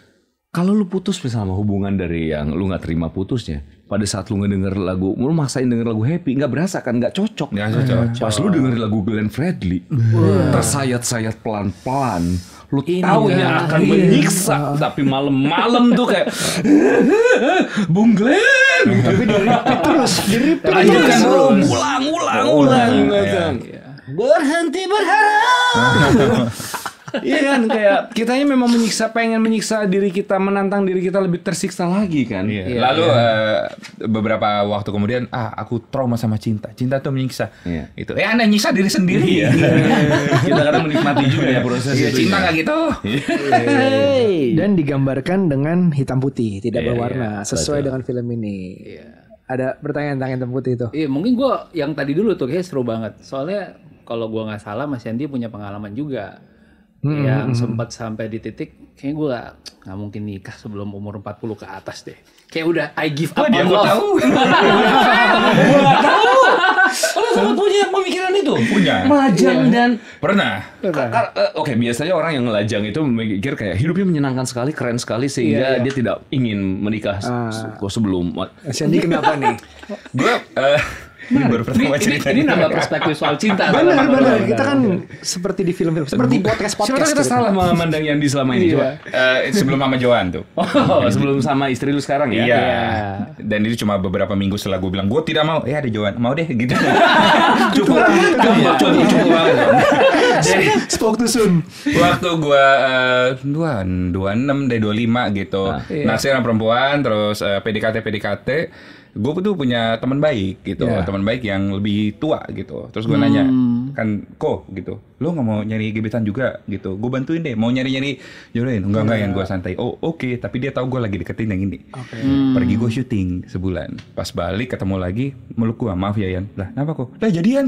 kalau lu putus misalnya hubungan dari yang lu nggak terima putusnya pada saat lu ngedenger lagu, lu maksain denger lagu happy, nggak berasa kan, nggak cocok. Ya, cocok. Pas lu denger lagu Glenn Fredly, wow. tersayat-sayat pelan-pelan, lu Ini tahu ya akan iya. menyiksa, tapi malam-malam tuh kayak Bung Glenn. tapi dia repeat terus, di repeat terus. Kan ulang, ulang, ulang. ulang. ulang. Iya, iya. Berhenti berharap. iya kan kayak ini memang menyiksa pengen menyiksa diri kita menantang diri kita lebih tersiksa lagi kan. Iya. iya. Lalu iya. Uh, beberapa waktu kemudian ah aku trauma sama cinta. Cinta tuh menyiksa. Iya. Itu eh anda nyiksa diri sendiri. Iya. kita kan menikmati juga ya proses iya, itu. Cinta ya. nggak gitu. Iya. Hey. Dan digambarkan dengan hitam putih tidak iya, berwarna iya. sesuai betul. dengan film ini. Iya. ada pertanyaan tentang hitam putih itu. Iya, mungkin gue yang tadi dulu tuh kayak seru banget. Soalnya kalau gue nggak salah Mas Yandi punya pengalaman juga Iya, hmm, yang sempat sampai di titik kayak gue gak, gak mungkin nikah sebelum umur 40 ke atas deh. Kayak udah I give up oh, on love. Tahu. gue gak tahu. Lo sempat punya pemikiran itu? Punya. Melajang yeah. dan pernah. pernah. Eh, oke, okay, biasanya orang yang lajang itu mikir kayak hidupnya menyenangkan sekali, keren sekali iya, sehingga yeah, yeah. dia tidak ingin menikah uh, sebelum. Sandy kenapa nih? Gue uh, ini baru pertama cerita. Ini, ini nambah perspektif soal cinta. benar, benar. Kita kan seperti di film-film, seperti podcast-podcast. Siapa kita gitu. salah memandang Yandi selama ini. Coba. Iya. Uh, eh, eh, sebelum sama johan tuh. Oh, sebelum sama istri lu sekarang ya? Iya. iya. Dan itu cuma beberapa minggu setelah gue bilang, gue tidak mau. Ya ada johan, mau deh gitu. Iya. cukup, cukup, cukup, cukup. Jadi, spoke too soon. Waktu gue dua, dua enam dari dua lima gitu. Ah, Naksir perempuan, terus PDKT-PDKT gue tuh punya teman baik gitu yeah. teman baik yang lebih tua gitu terus gue hmm. nanya kan kok gitu lo nggak mau nyari gebetan juga gitu gue bantuin deh mau nyari nyari jodohin enggak enggak yang iya. gue santai oh oke okay. tapi dia tahu gue lagi deketin yang ini okay. hmm. pergi gue syuting sebulan pas balik ketemu lagi meluk gue maaf ya Yan lah kenapa kok lah jadian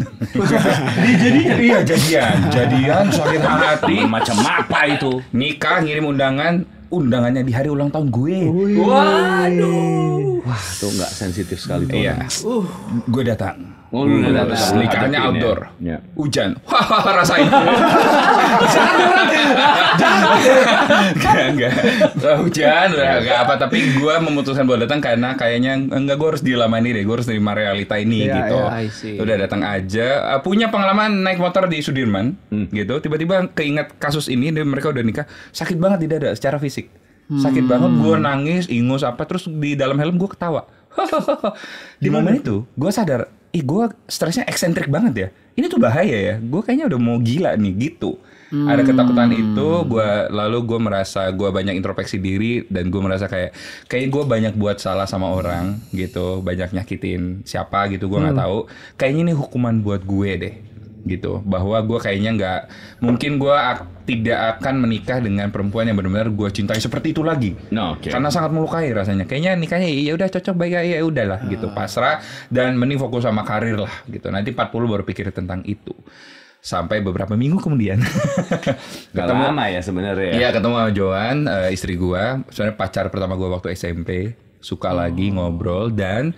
jadian iya jadian jadian sakit hati macam apa itu nikah ngirim undangan undangannya di hari ulang tahun gue. Waduh. Wah, tuh nggak sensitif sekali tuh. Iya. Uh. Gue datang Oh, hmm, atas. outdoor. Ya. Ya. ya. Hujan. wah rasain. Jangan, enggak. Hujan, enggak ya. apa. Tapi gue memutuskan buat datang karena kayaknya enggak gue harus dilamani deh. Gue harus terima realita ini yeah, gitu. Yeah, Udah datang aja. Uh, punya pengalaman naik motor di Sudirman hmm. gitu. Tiba-tiba keinget kasus ini, dan mereka udah nikah. Sakit banget di dada secara fisik. Hmm. Sakit hmm. banget. Gue nangis, ingus apa. Terus di dalam helm gue ketawa. di momen itu gue sadar ih gue stresnya eksentrik banget ya ini tuh bahaya ya gue kayaknya udah mau gila nih gitu hmm. ada ketakutan itu gue lalu gue merasa gue banyak introspeksi diri dan gue merasa kayak kayak gue banyak buat salah sama orang gitu banyak nyakitin siapa gitu gue nggak hmm. tahu kayaknya ini hukuman buat gue deh gitu bahwa gue kayaknya nggak mungkin gue ak tidak akan menikah dengan perempuan yang benar-benar gue cintai seperti itu lagi no, nah, okay. karena sangat melukai rasanya kayaknya nikahnya ya udah cocok baik ya udahlah ah. gitu pasrah dan mending fokus sama karir lah gitu nanti 40 baru pikir tentang itu sampai beberapa minggu kemudian Gak ketemu lama ya sebenarnya ya. iya ketemu sama Joan uh, eh, istri gue sebenarnya pacar pertama gue waktu SMP suka oh. lagi ngobrol dan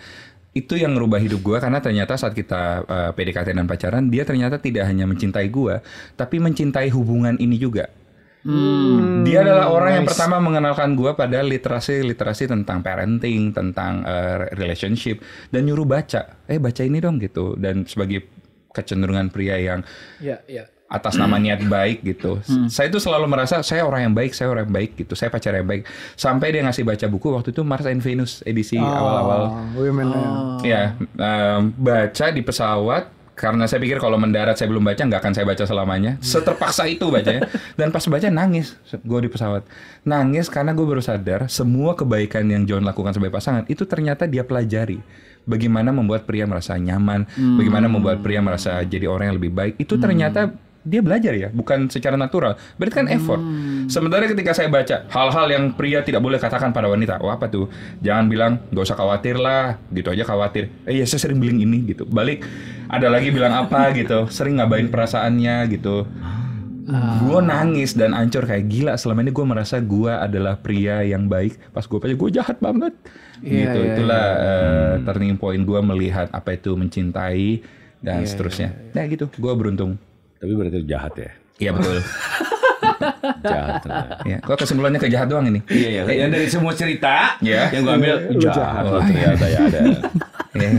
itu yang merubah hidup gue karena ternyata saat kita uh, eh, PDKT dan pacaran dia ternyata tidak hanya mencintai gue tapi mencintai hubungan ini juga Hmm, dia adalah orang nice. yang pertama mengenalkan gue pada literasi-literasi tentang parenting, tentang uh, relationship, dan nyuruh baca. Eh baca ini dong gitu. Dan sebagai kecenderungan pria yang yeah, yeah atas nama hmm. niat baik gitu. Hmm. Saya itu selalu merasa saya orang yang baik, saya orang yang baik gitu. Saya pacar yang baik. Sampai dia ngasih baca buku waktu itu Mars and Venus edisi oh, awal-awal. Oh, Oh. Ya, um, baca di pesawat karena saya pikir kalau mendarat saya belum baca nggak akan saya baca selamanya. Seterpaksa itu baca ya. Dan pas baca nangis gue di pesawat. Nangis karena gue baru sadar semua kebaikan yang John lakukan sebagai pasangan itu ternyata dia pelajari. Bagaimana membuat pria merasa nyaman, hmm. bagaimana membuat pria merasa jadi orang yang lebih baik. Itu ternyata dia belajar ya, bukan secara natural. Berarti kan effort. Hmm. Sementara ketika saya baca hal-hal yang pria tidak boleh katakan pada wanita, wah oh, apa tuh? Jangan bilang gak usah khawatir lah, gitu aja khawatir. Eh ya saya sering bilang ini gitu. Balik ada lagi bilang apa gitu, sering ngabain perasaannya gitu. Uh. Ah. Gue nangis dan ancur kayak gila. Selama ini gue merasa gue adalah pria yang baik. Pas gue baca gue jahat banget. Yeah, gitu. Yeah, Itulah yeah. Iya. Uh, hmm. turning point gue melihat apa itu mencintai dan yeah, seterusnya. Yeah, yeah. Nah gitu. Gue beruntung. Tapi berarti jahat ya? Iya betul. jahat. Ya. Kok kesimpulannya kayak jahat doang ini? Iya, iya. Yang dari semua cerita ya. yang gue ambil jahat. Oh, ternyata ya iya. ada. Iya. Iya.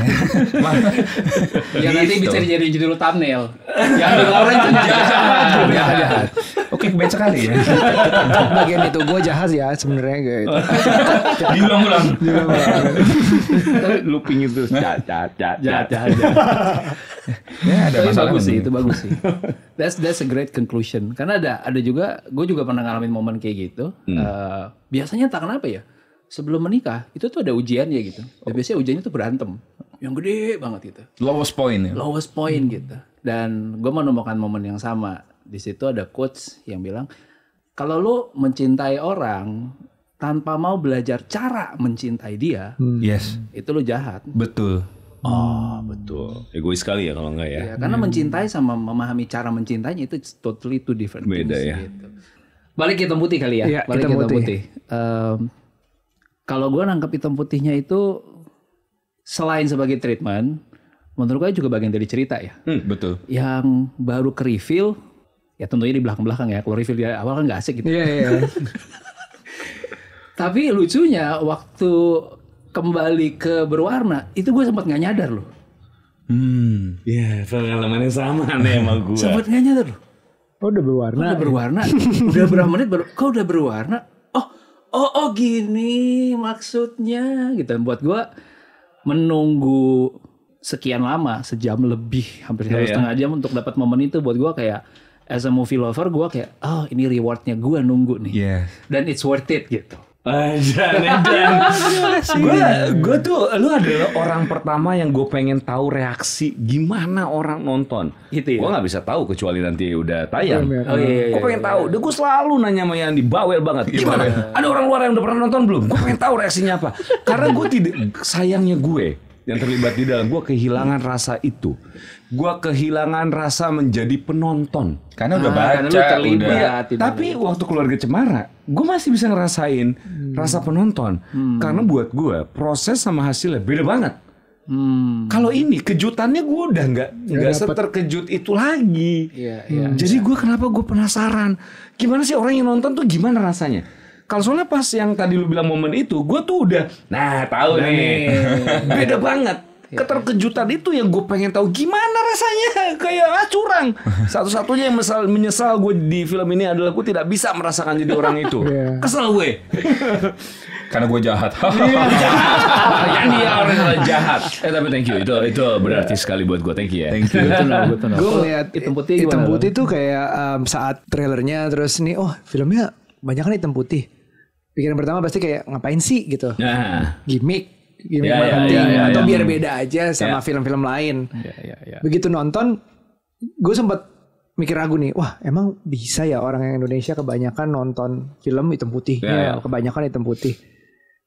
ya nanti gitu. bisa jadi judul thumbnail. Yang di orang itu jahat. jahat. Oke, kebaca sekali ya. Bagian itu gue jahat ya sebenarnya gitu. Diulang-ulang. diulang Looping itu jahat, jahat, jahat, jahat. Ya, ada masalah. Bagus sih, itu bagus sih that's that's a great conclusion. Karena ada ada juga gue juga pernah ngalamin momen kayak gitu. Hmm. Uh, biasanya tak kenapa ya? Sebelum menikah itu tuh ada ujian gitu. ya gitu. Dan oh. biasanya ujiannya tuh berantem. Yang gede banget gitu. Lowest point ya. Lowest point hmm. gitu. Dan gue menemukan momen yang sama. Di situ ada coach yang bilang kalau lo mencintai orang tanpa mau belajar cara mencintai dia, hmm. yes, itu lo jahat. Betul Oh hmm. betul, egois sekali ya kalau enggak ya. ya karena hmm. mencintai sama memahami cara mencintainya itu totally two different Beda things. Beda ya. Gitu. Balik hitam putih kali ya. ya Balik hitam, hitam putih. putih. Um, kalau gue nangkep hitam putihnya itu selain sebagai treatment, menurut gue juga bagian dari cerita ya. Hmm, betul. Yang baru ke reveal, ya tentunya di belakang-belakang ya. Kalau reveal di awal kan nggak asik gitu. Iya, yeah, iya. Yeah. Tapi lucunya waktu kembali ke berwarna itu gue sempat nggak nyadar loh hmm ya yeah, pengalamannya sama nih sama gue sempat nggak nyadar loh oh udah berwarna udah berwarna udah berapa menit baru kau udah berwarna oh oh oh gini maksudnya gitu buat gue menunggu sekian lama sejam lebih hampir iya, satu yeah, setengah yeah. jam untuk dapat momen itu buat gue kayak as a movie lover gue kayak oh ini rewardnya gue nunggu nih Yeah, dan it's worth it gitu Aja gue gue tuh lu adalah orang pertama yang gue pengen tahu reaksi gimana orang nonton. Gitu ya. Gue nggak bisa tahu kecuali nanti udah tayang. Oh, iya, iya, gue iya, iya, pengen iya. tahu. Gue selalu nanya sama yang dibawel banget. Gimana? Ya. Ada orang luar yang udah pernah nonton belum? Gue pengen tahu reaksinya apa. Karena gue tidak sayangnya gue yang terlibat di dalam gue kehilangan rasa itu gue kehilangan rasa menjadi penonton. Karena udah ah, baca, karena lu terlibat. Udah. Ya, tapi waktu keluarga Cemara, gue masih bisa ngerasain hmm. rasa penonton. Hmm. Karena buat gue proses sama hasilnya beda banget. Hmm. Kalau ini kejutannya gue udah nggak nggak terkejut itu lagi. Ya, ya, hmm. Jadi iya. gue kenapa gue penasaran, gimana sih orang yang nonton tuh gimana rasanya? Kalau soalnya pas yang tadi lu bilang momen itu, gue tuh udah, nah tahu nah, nih, beda banget Iya. keterkejutan itu yang gue pengen tahu gimana rasanya kayak ah, curang satu-satunya yang mesal, menyesal gue di film ini adalah gue tidak bisa merasakan jadi orang itu yeah. kesel gue karena gue jahat iya. Iya. Yang dia orang jahat eh tapi thank you itu itu berarti sekali buat gue thank you ya thank you gue melihat hitam putih hitam putih tuh kayak um, saat trailernya terus nih oh filmnya banyak kan hitam putih pikiran pertama pasti kayak ngapain sih gitu nah. gimmick gimmick yeah, ya, ya, marketing yeah, yeah, atau ya. biar beda aja sama film-film lain. Begitu nonton, gue sempat mikir ragu nih, wah emang bisa ya orang yang Indonesia kebanyakan nonton film hitam yeah. kebanyakan hitam putih.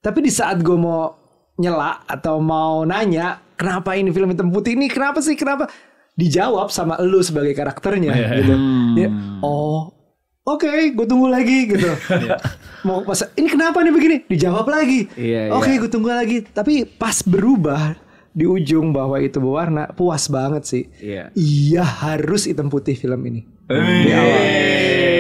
Tapi di saat gue mau nyela atau mau nanya, kenapa ini film hitam putih ini? Kenapa sih? Kenapa? Dijawab sama lu sebagai karakternya gitu. Hmm. Ya, oh, Oke, okay, gue tunggu lagi gitu. Iya. Mau pas ini kenapa nih begini? Dijawab lagi. Iya, iya. Oke, okay, iya. gue tunggu lagi. Tapi pas berubah di ujung bahwa itu berwarna, puas banget sih. Iya. Iya harus hitam putih film ini. Di awal.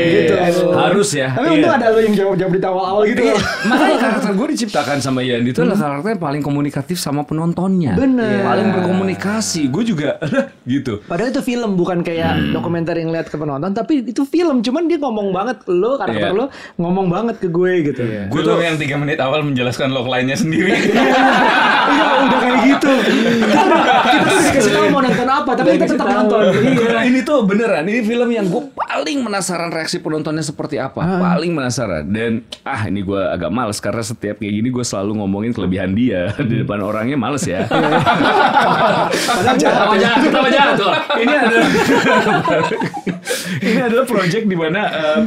Gitu. Harus ya. Tapi untung iya. ada lo yang jawab, jawab di awal-awal gitu. Iya. Makanya karakter gue diciptakan sama Ian itu adalah karakter yang paling komunikatif sama penontonnya. Bener. Iya. Paling berkomunikasi. Gue juga gitu. Padahal itu film bukan kayak hmm. dokumenter yang lihat ke penonton, tapi itu film. Cuman dia ngomong banget lo karakter yeah. lo ngomong banget ke gue gitu. Yeah. Gue tuh yang tiga menit awal menjelaskan log lainnya sendiri. Iya udah kayak gitu. Kita kan kasih tahu mau nonton apa, tapi kita tetap nonton. Iya. Ini tuh beneran, ini film yang gue paling penasaran reaksi penontonnya seperti apa. Ah. Paling penasaran. Dan ah ini gue agak males karena setiap kayak gini gue selalu ngomongin kelebihan dia di depan orangnya males ya. Iya, iya. Padahal jahat, jahat, Ini adalah ini adalah project di mana eh,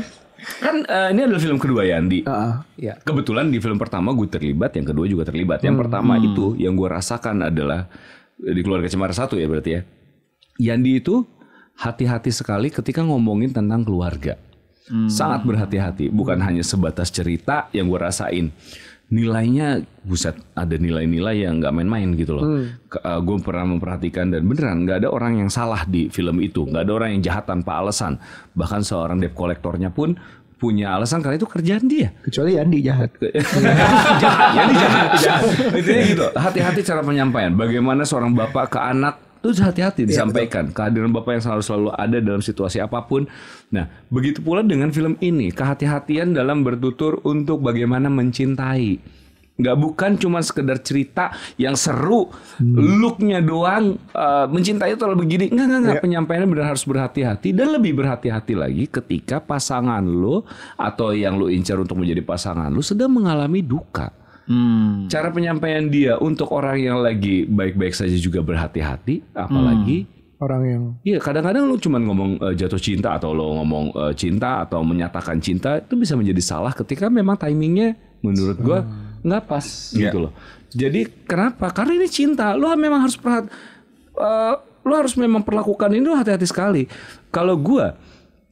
kan uh, ini adalah film kedua Yandi Andi. Uh, ya. Kebetulan di film pertama gue terlibat, yang kedua juga terlibat. Yang hmm. pertama hmm. itu yang gue rasakan adalah eh, di keluarga Cemara satu ya berarti ya. Yandi itu hati-hati sekali ketika ngomongin tentang keluarga. Hmm. Sangat berhati-hati, bukan hmm. hanya sebatas cerita yang gue rasain nilainya buset ada nilai-nilai yang nggak main-main gitu loh. Hmm. Uh, eh, gue pernah memperhatikan dan beneran nggak ada orang yang salah di film itu, nggak ada orang yang jahat tanpa alasan. Bahkan seorang debt kolektornya pun punya alasan karena itu kerjaan dia. Kecuali Yandi jahat. jahat, jahat. jahat. Intinya gitu. Hati-hati cara penyampaian. Bagaimana seorang bapak ke anak itu hati-hati iya, disampaikan betul. kehadiran Bapak yang selalu selalu ada dalam situasi apapun. Nah, begitu pula dengan film ini, kehati-hatian dalam bertutur untuk bagaimana mencintai. Gak bukan cuma sekedar cerita yang seru, hmm. looknya doang, uh, mencintai itu terlalu begini. Nggak, nggak, nggak. Ya. Penyampaiannya benar harus berhati-hati. Dan lebih berhati-hati lagi ketika pasangan lo atau yang lo incar untuk menjadi pasangan lo sedang mengalami duka Hmm. Cara penyampaian dia untuk orang yang lagi baik-baik saja juga berhati-hati, apalagi hmm. orang yang Iya, kadang-kadang lu cuma ngomong uh, jatuh cinta atau lo ngomong uh, cinta atau menyatakan cinta itu bisa menjadi salah ketika memang timingnya menurut gua hmm. nggak hmm. pas yeah. gitu loh. Jadi kenapa? Karena ini cinta. lo memang harus perhati uh, e, lo harus memang perlakukan ini hati-hati sekali. Kalau gua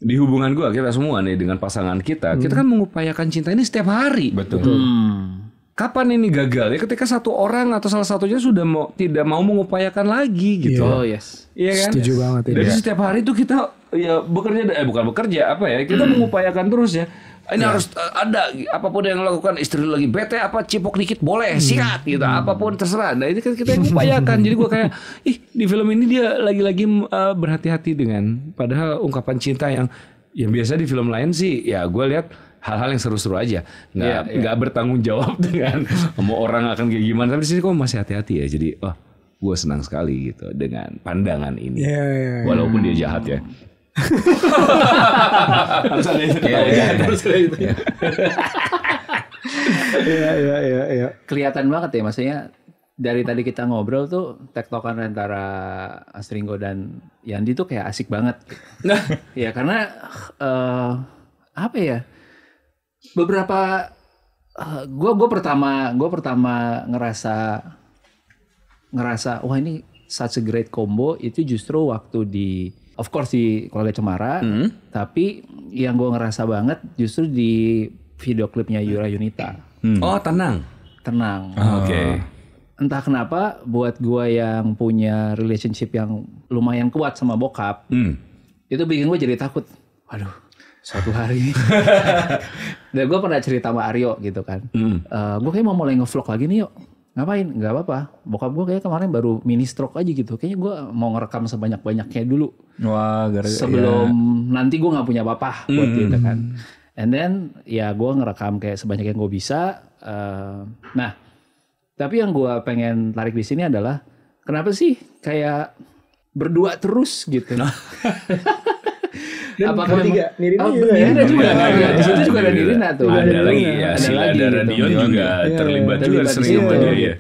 di hubungan gua kita semua nih dengan pasangan kita, hmm. kita kan mengupayakan cinta ini setiap hari. Betul. Hmm kapan ini gagal ya ketika satu orang atau salah satunya sudah mau tidak mau mengupayakan lagi gitu. Yeah. Oh yes. Iya kan? Setuju yes. banget Jadi iya. setiap hari itu kita ya bekerja eh bukan bekerja apa ya? Kita hmm. mengupayakan terus ya. Ini yeah. harus eh, ada apapun yang lakukan istri lagi bete apa cipok dikit boleh hmm. sikat gitu hmm. apapun terserah. Nah ini kan kita yang upayakan. Jadi gua kayak ih di film ini dia lagi-lagi uh, berhati-hati dengan padahal ungkapan cinta yang yang biasa di film lain sih ya gue lihat hal-hal yang seru-seru aja nggak yeah, yeah. nggak bertanggung jawab dengan mau orang akan kayak gimana tapi di sini kok masih hati-hati ya jadi oh gue senang sekali gitu dengan pandangan ini yeah, yeah, yeah. walaupun dia jahat ya Iya Kelihatan banget ya maksudnya dari tadi kita ngobrol tuh tektokan antara Astringo dan Yandi tuh kayak asik banget. Nah, ya karena uh, apa ya? beberapa gue uh, gue pertama gue pertama ngerasa ngerasa wah ini such a great combo itu justru waktu di of course di keluarga Cemara hmm. tapi yang gue ngerasa banget justru di video klipnya Yura Yunita hmm. oh tenang tenang oh, oke okay. entah kenapa buat gue yang punya relationship yang lumayan kuat sama bokap hmm. itu bikin gue jadi takut waduh satu hari dan gue pernah cerita sama Aryo gitu kan mm. uh, eh, gue kayak mau mulai ngevlog lagi nih yuk ngapain Gak apa-apa bokap gue kayak kemarin baru mini stroke aja gitu kayaknya gue mau ngerekam sebanyak banyaknya dulu wah gara -gara, iya. sebelum ya. nanti gue nggak punya apa-apa buat mm. kan and then ya gue ngerekam kayak sebanyak yang gue bisa uh, nah tapi yang gue pengen tarik di sini adalah kenapa sih kayak berdua terus gitu apakah tiga Nirina oh, juga, Nirina ya? juga. Nirina Di situ juga ada iya. Nirina tuh. Ada, ada lagi ya. Ada lagi ada Dion juga iya, iya. terlibat juga sering sama dia ya.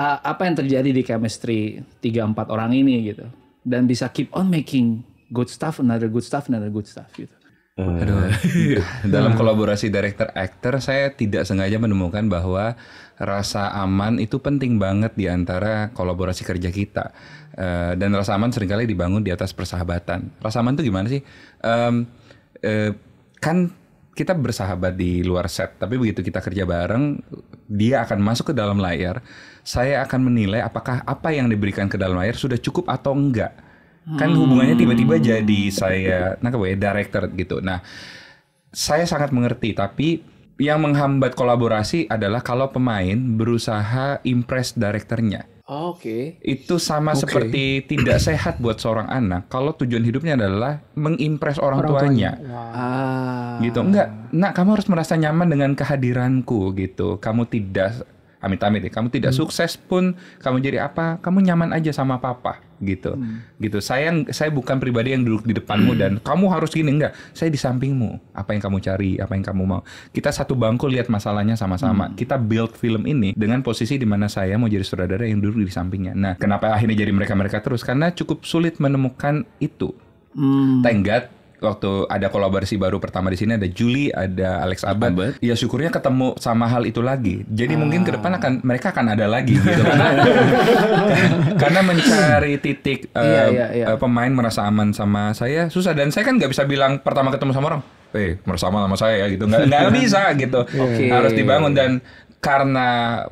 Apa yang terjadi di chemistry tiga empat orang ini gitu dan bisa keep on making good stuff another good stuff another good stuff gitu. Hmm. Aduh. Dalam kolaborasi director actor saya tidak sengaja menemukan bahwa rasa aman itu penting banget di antara kolaborasi kerja kita. Eh, dan rasa aman seringkali dibangun di atas persahabatan. Rasa aman itu gimana sih? Um, uh, kan kita bersahabat di luar set, tapi begitu kita kerja bareng, dia akan masuk ke dalam layar. Saya akan menilai apakah apa yang diberikan ke dalam layar sudah cukup atau enggak. Kan hmm. hubungannya tiba-tiba jadi saya, nangkep ya, director gitu. Nah, saya sangat mengerti, tapi yang menghambat kolaborasi adalah kalau pemain berusaha impress directornya. Oh, Oke. Okay. Itu sama okay. seperti tidak sehat buat seorang anak kalau tujuan hidupnya adalah mengimpress orang, orang tuanya. tuanya. Wow. Ah. Gitu. Enggak, Nak, kamu harus merasa nyaman dengan kehadiranku gitu. Kamu tidak amit-amit ya kamu tidak hmm. sukses pun kamu jadi apa kamu nyaman aja sama papa gitu hmm. gitu saya saya bukan pribadi yang duduk di depanmu hmm. dan kamu harus gini enggak saya di sampingmu apa yang kamu cari apa yang kamu mau kita satu bangku lihat masalahnya sama-sama hmm. kita build film ini dengan posisi di mana saya mau jadi saudara yang duduk di sampingnya nah kenapa akhirnya jadi mereka mereka terus karena cukup sulit menemukan itu hmm. tenggat waktu ada kolaborasi baru pertama di sini ada Juli, ada Alex Abad. Abad. Ya syukurnya ketemu sama hal itu lagi. Jadi ah. mungkin ke depan akan mereka akan ada lagi gitu karena karena mencari titik uh, iya, iya, iya. Uh, pemain merasa aman sama saya susah dan saya kan nggak bisa bilang pertama ketemu sama orang, eh merasa aman sama saya ya gitu. Nggak, bisa gitu. Okay. Harus dibangun dan karena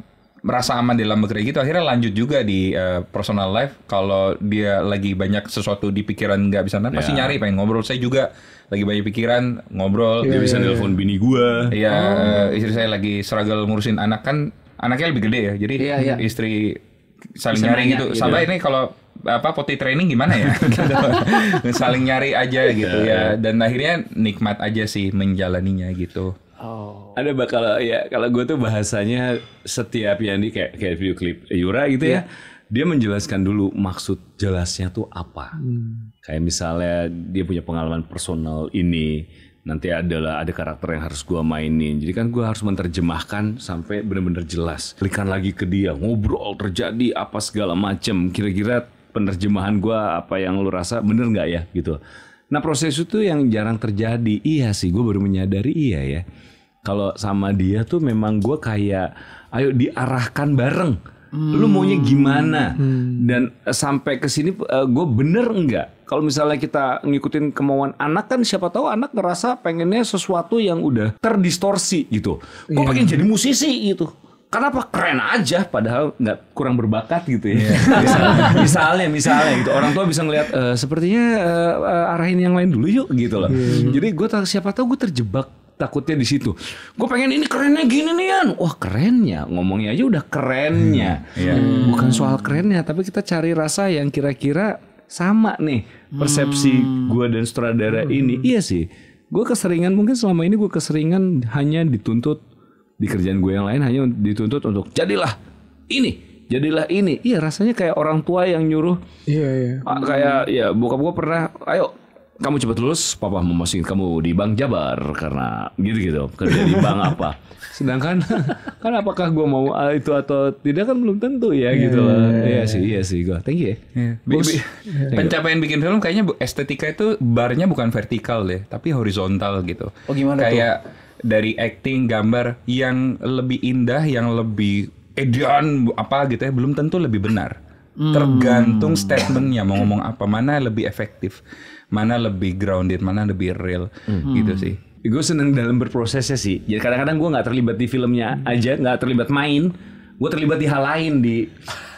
merasa aman di dalam negeri gitu akhirnya lanjut juga di uh, personal life kalau dia lagi banyak sesuatu di pikiran nggak bisa nanti yeah. pasti iya. nyari pengen ngobrol saya juga lagi banyak pikiran ngobrol yeah, dia bisa yeah, telepon iya. yeah. bini gua iya oh. Eh, istri saya lagi struggle ngurusin anak kan anaknya lebih gede ya jadi yeah, yeah. istri saling bisa nyari nanya, gitu. gitu. Sampai ya. ini kalau apa poti training gimana ya? Gitu. saling nyari aja gitu yeah. ya. Iya. Dan akhirnya nikmat aja sih menjalaninya gitu. Oh. Ada bakal ya kalau gue tuh bahasanya setiap yang di kayak kayak video klip Yura gitu yeah. ya iya. dia menjelaskan dulu maksud jelasnya tuh apa. Hmm. Kayak misalnya dia punya pengalaman personal ini, nanti adalah ada karakter yang harus gue mainin. Jadi kan gue harus menerjemahkan sampai benar-benar jelas. Berikan lagi ke dia, ngobrol terjadi apa segala macem. Kira-kira penerjemahan gue apa yang lu rasa bener nggak ya gitu. Nah proses itu yang jarang terjadi. Iya sih, gue baru menyadari iya ya kalau sama dia tuh memang gue kayak ayo diarahkan bareng hmm. lu maunya gimana hmm. dan eh, sampai ke sini uh, eh, gue bener enggak. kalau misalnya kita ngikutin kemauan anak kan siapa tahu anak ngerasa pengennya sesuatu yang udah terdistorsi gitu gue yeah. pengen jadi musisi gitu Kenapa keren aja padahal nggak kurang berbakat gitu ya. Yeah. misalnya, misalnya misalnya gitu orang tua bisa ngelihat e, eh, sepertinya uh, arahin yang lain dulu yuk gitu loh. Yeah. Jadi gue siapa tahu gue terjebak takutnya di situ. Gue pengen ini kerennya gini nih Yan. Wah kerennya, ngomongnya aja udah kerennya. Hmm, iya. Hmm. Bukan soal kerennya, tapi kita cari rasa yang kira-kira sama nih persepsi hmm. gue dan sutradara hmm. ini. Iya sih, gue keseringan mungkin selama ini gue keseringan hanya dituntut di kerjaan gue yang lain hanya dituntut untuk jadilah ini jadilah ini. Iya rasanya kayak orang tua yang nyuruh. Iya iya. Ah, kayak ya bokap gue pernah, ayo kamu cepat lulus, papa mau masukin kamu di Bank Jabar karena gitu-gitu kerja di bank apa. Sedangkan kan apakah gue mau ah, itu atau tidak kan belum tentu ya yeah, gitu. Yeah, yeah, yeah. Iya sih, iya sih gue. Thank you. Yeah. Iya. Bagus. Iya. Pencapaian bikin film kayaknya estetika itu barnya bukan vertikal deh, tapi horizontal gitu. Oh gimana Kayak tuh? dari acting, gambar yang lebih indah, yang lebih edan apa gitu ya, belum tentu lebih benar. Hmm. Tergantung statementnya mau ngomong apa mana lebih efektif mana lebih grounded mana lebih real gitu hmm. gitu sih gue seneng dalam berprosesnya sih jadi ya, kadang-kadang gue nggak terlibat di filmnya aja nggak terlibat main gue terlibat di hal lain di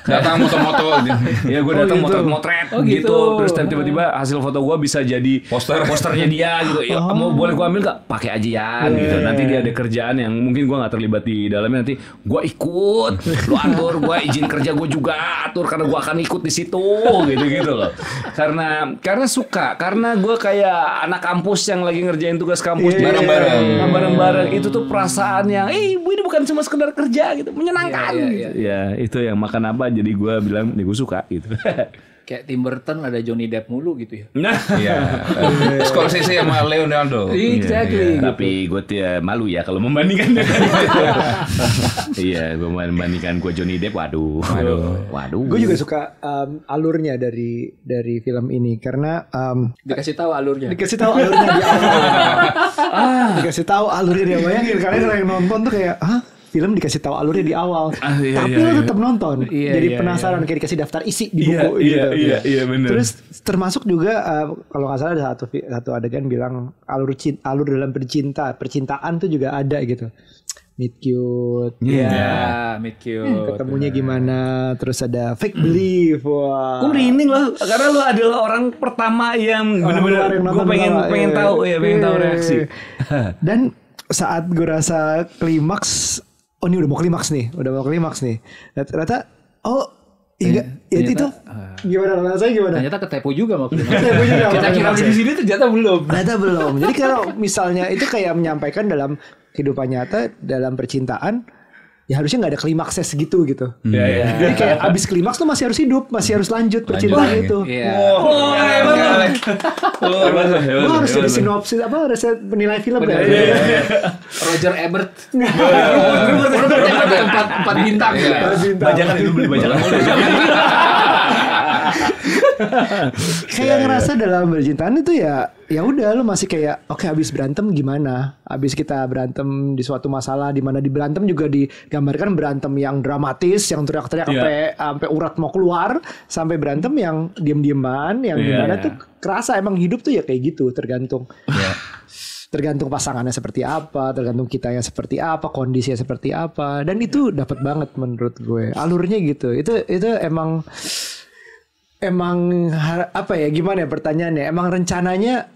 datang moto-moto ya gue oh, datang oh, gitu. motret-motret oh, gitu. gitu terus tiba-tiba hasil foto gue bisa jadi poster posternya dia gitu ya oh. mau boleh gue ambil gak pakai aja ya yeah. gitu iya, nanti dia iya. ada kerjaan yang mungkin gue nggak terlibat di dalamnya nanti gue ikut lu atur gue izin kerja gue juga atur karena gue akan ikut di situ gitu gitu loh karena karena suka karena gue kayak anak kampus yang lagi ngerjain tugas kampus iya, bareng-bareng yeah. bareng-bareng itu tuh perasaan yang eh ini bukan cuma sekedar kerja gitu menyenangkan yeah, yeah, yeah. ya itu yang makan apa jadi gue bilang ya gue suka gitu kayak Tim Burton ada Johnny Depp mulu gitu ya. Nah, iya. Scorsese sama Leonardo. Exactly. Iya, iya. Tapi gue tidak ya, malu ya kalau membandingkan. iya, gue membandingkan gue Johnny Depp, waduh, waduh, waduh. Gue juga suka um, alurnya dari dari film ini karena um, dikasih tahu alurnya. Dikasih tahu alurnya di awal. ah, dikasih tahu alurnya dia bayangin kalian yang nonton tuh kayak, hah? film dikasih tahu alurnya di awal. Ah, iya, Tapi iya, lo tetap iya. nonton. Iya, jadi iya, iya. penasaran iya. kayak dikasih daftar isi di iya, buku iya, gitu. Iya, iya, iya benar. Terus termasuk juga uh, kalau nggak salah ada satu satu adegan bilang alur cinta, alur dalam percinta, percintaan tuh juga ada gitu. Meet cute, Iya, ya, yeah, meet cute. Hmm, ketemunya gimana? Terus ada fake belief. Wah. Wow. Gue merinding loh, karena lo adalah orang pertama yang benar-benar gue pengen malah, iya, pengen iya, tahu, iya, ya pengen iya, tahu reaksi. Dan saat gue rasa klimaks oh ini udah mau klimaks nih, udah mau klimaks nih. Ternyata oh Iya, ya itu uh, gimana rasanya gimana? Ternyata ketepo juga mau klimaks. ketepo juga. Kita kira ya? di sini ternyata belum. Ternyata belum. Jadi kalau misalnya itu kayak menyampaikan dalam kehidupan nyata dalam percintaan ya harusnya nggak ada klimaksnya segitu gitu. Hmm. Iya. Yeah, yeah. Jadi kayak abis klimaks tuh masih harus hidup, masih harus lanjut percintaan iya. itu. Iya. Wah, iya, hebat iya. harus ada sinopsis apa harus penilai film ya? Roger Ebert. Ebert empat empat bintang. Bajakan dulu beli bajakan kayak yeah, iya. ngerasa yeah. dalam percintaan itu ya ya udah lu masih kayak oke okay, habis berantem gimana? Habis kita berantem di suatu masalah di mana di berantem juga digambarkan berantem yang dramatis, yang teriak-teriak yeah. sampai urat mau keluar, sampai berantem yang diam-diaman yang yeah, gimana yeah. tuh kerasa emang hidup tuh ya kayak gitu tergantung. Yeah. tergantung pasangannya seperti apa, tergantung kita yang seperti apa, kondisinya seperti apa, dan itu dapat banget menurut gue alurnya gitu. Itu itu emang emang apa ya gimana ya pertanyaannya? Emang rencananya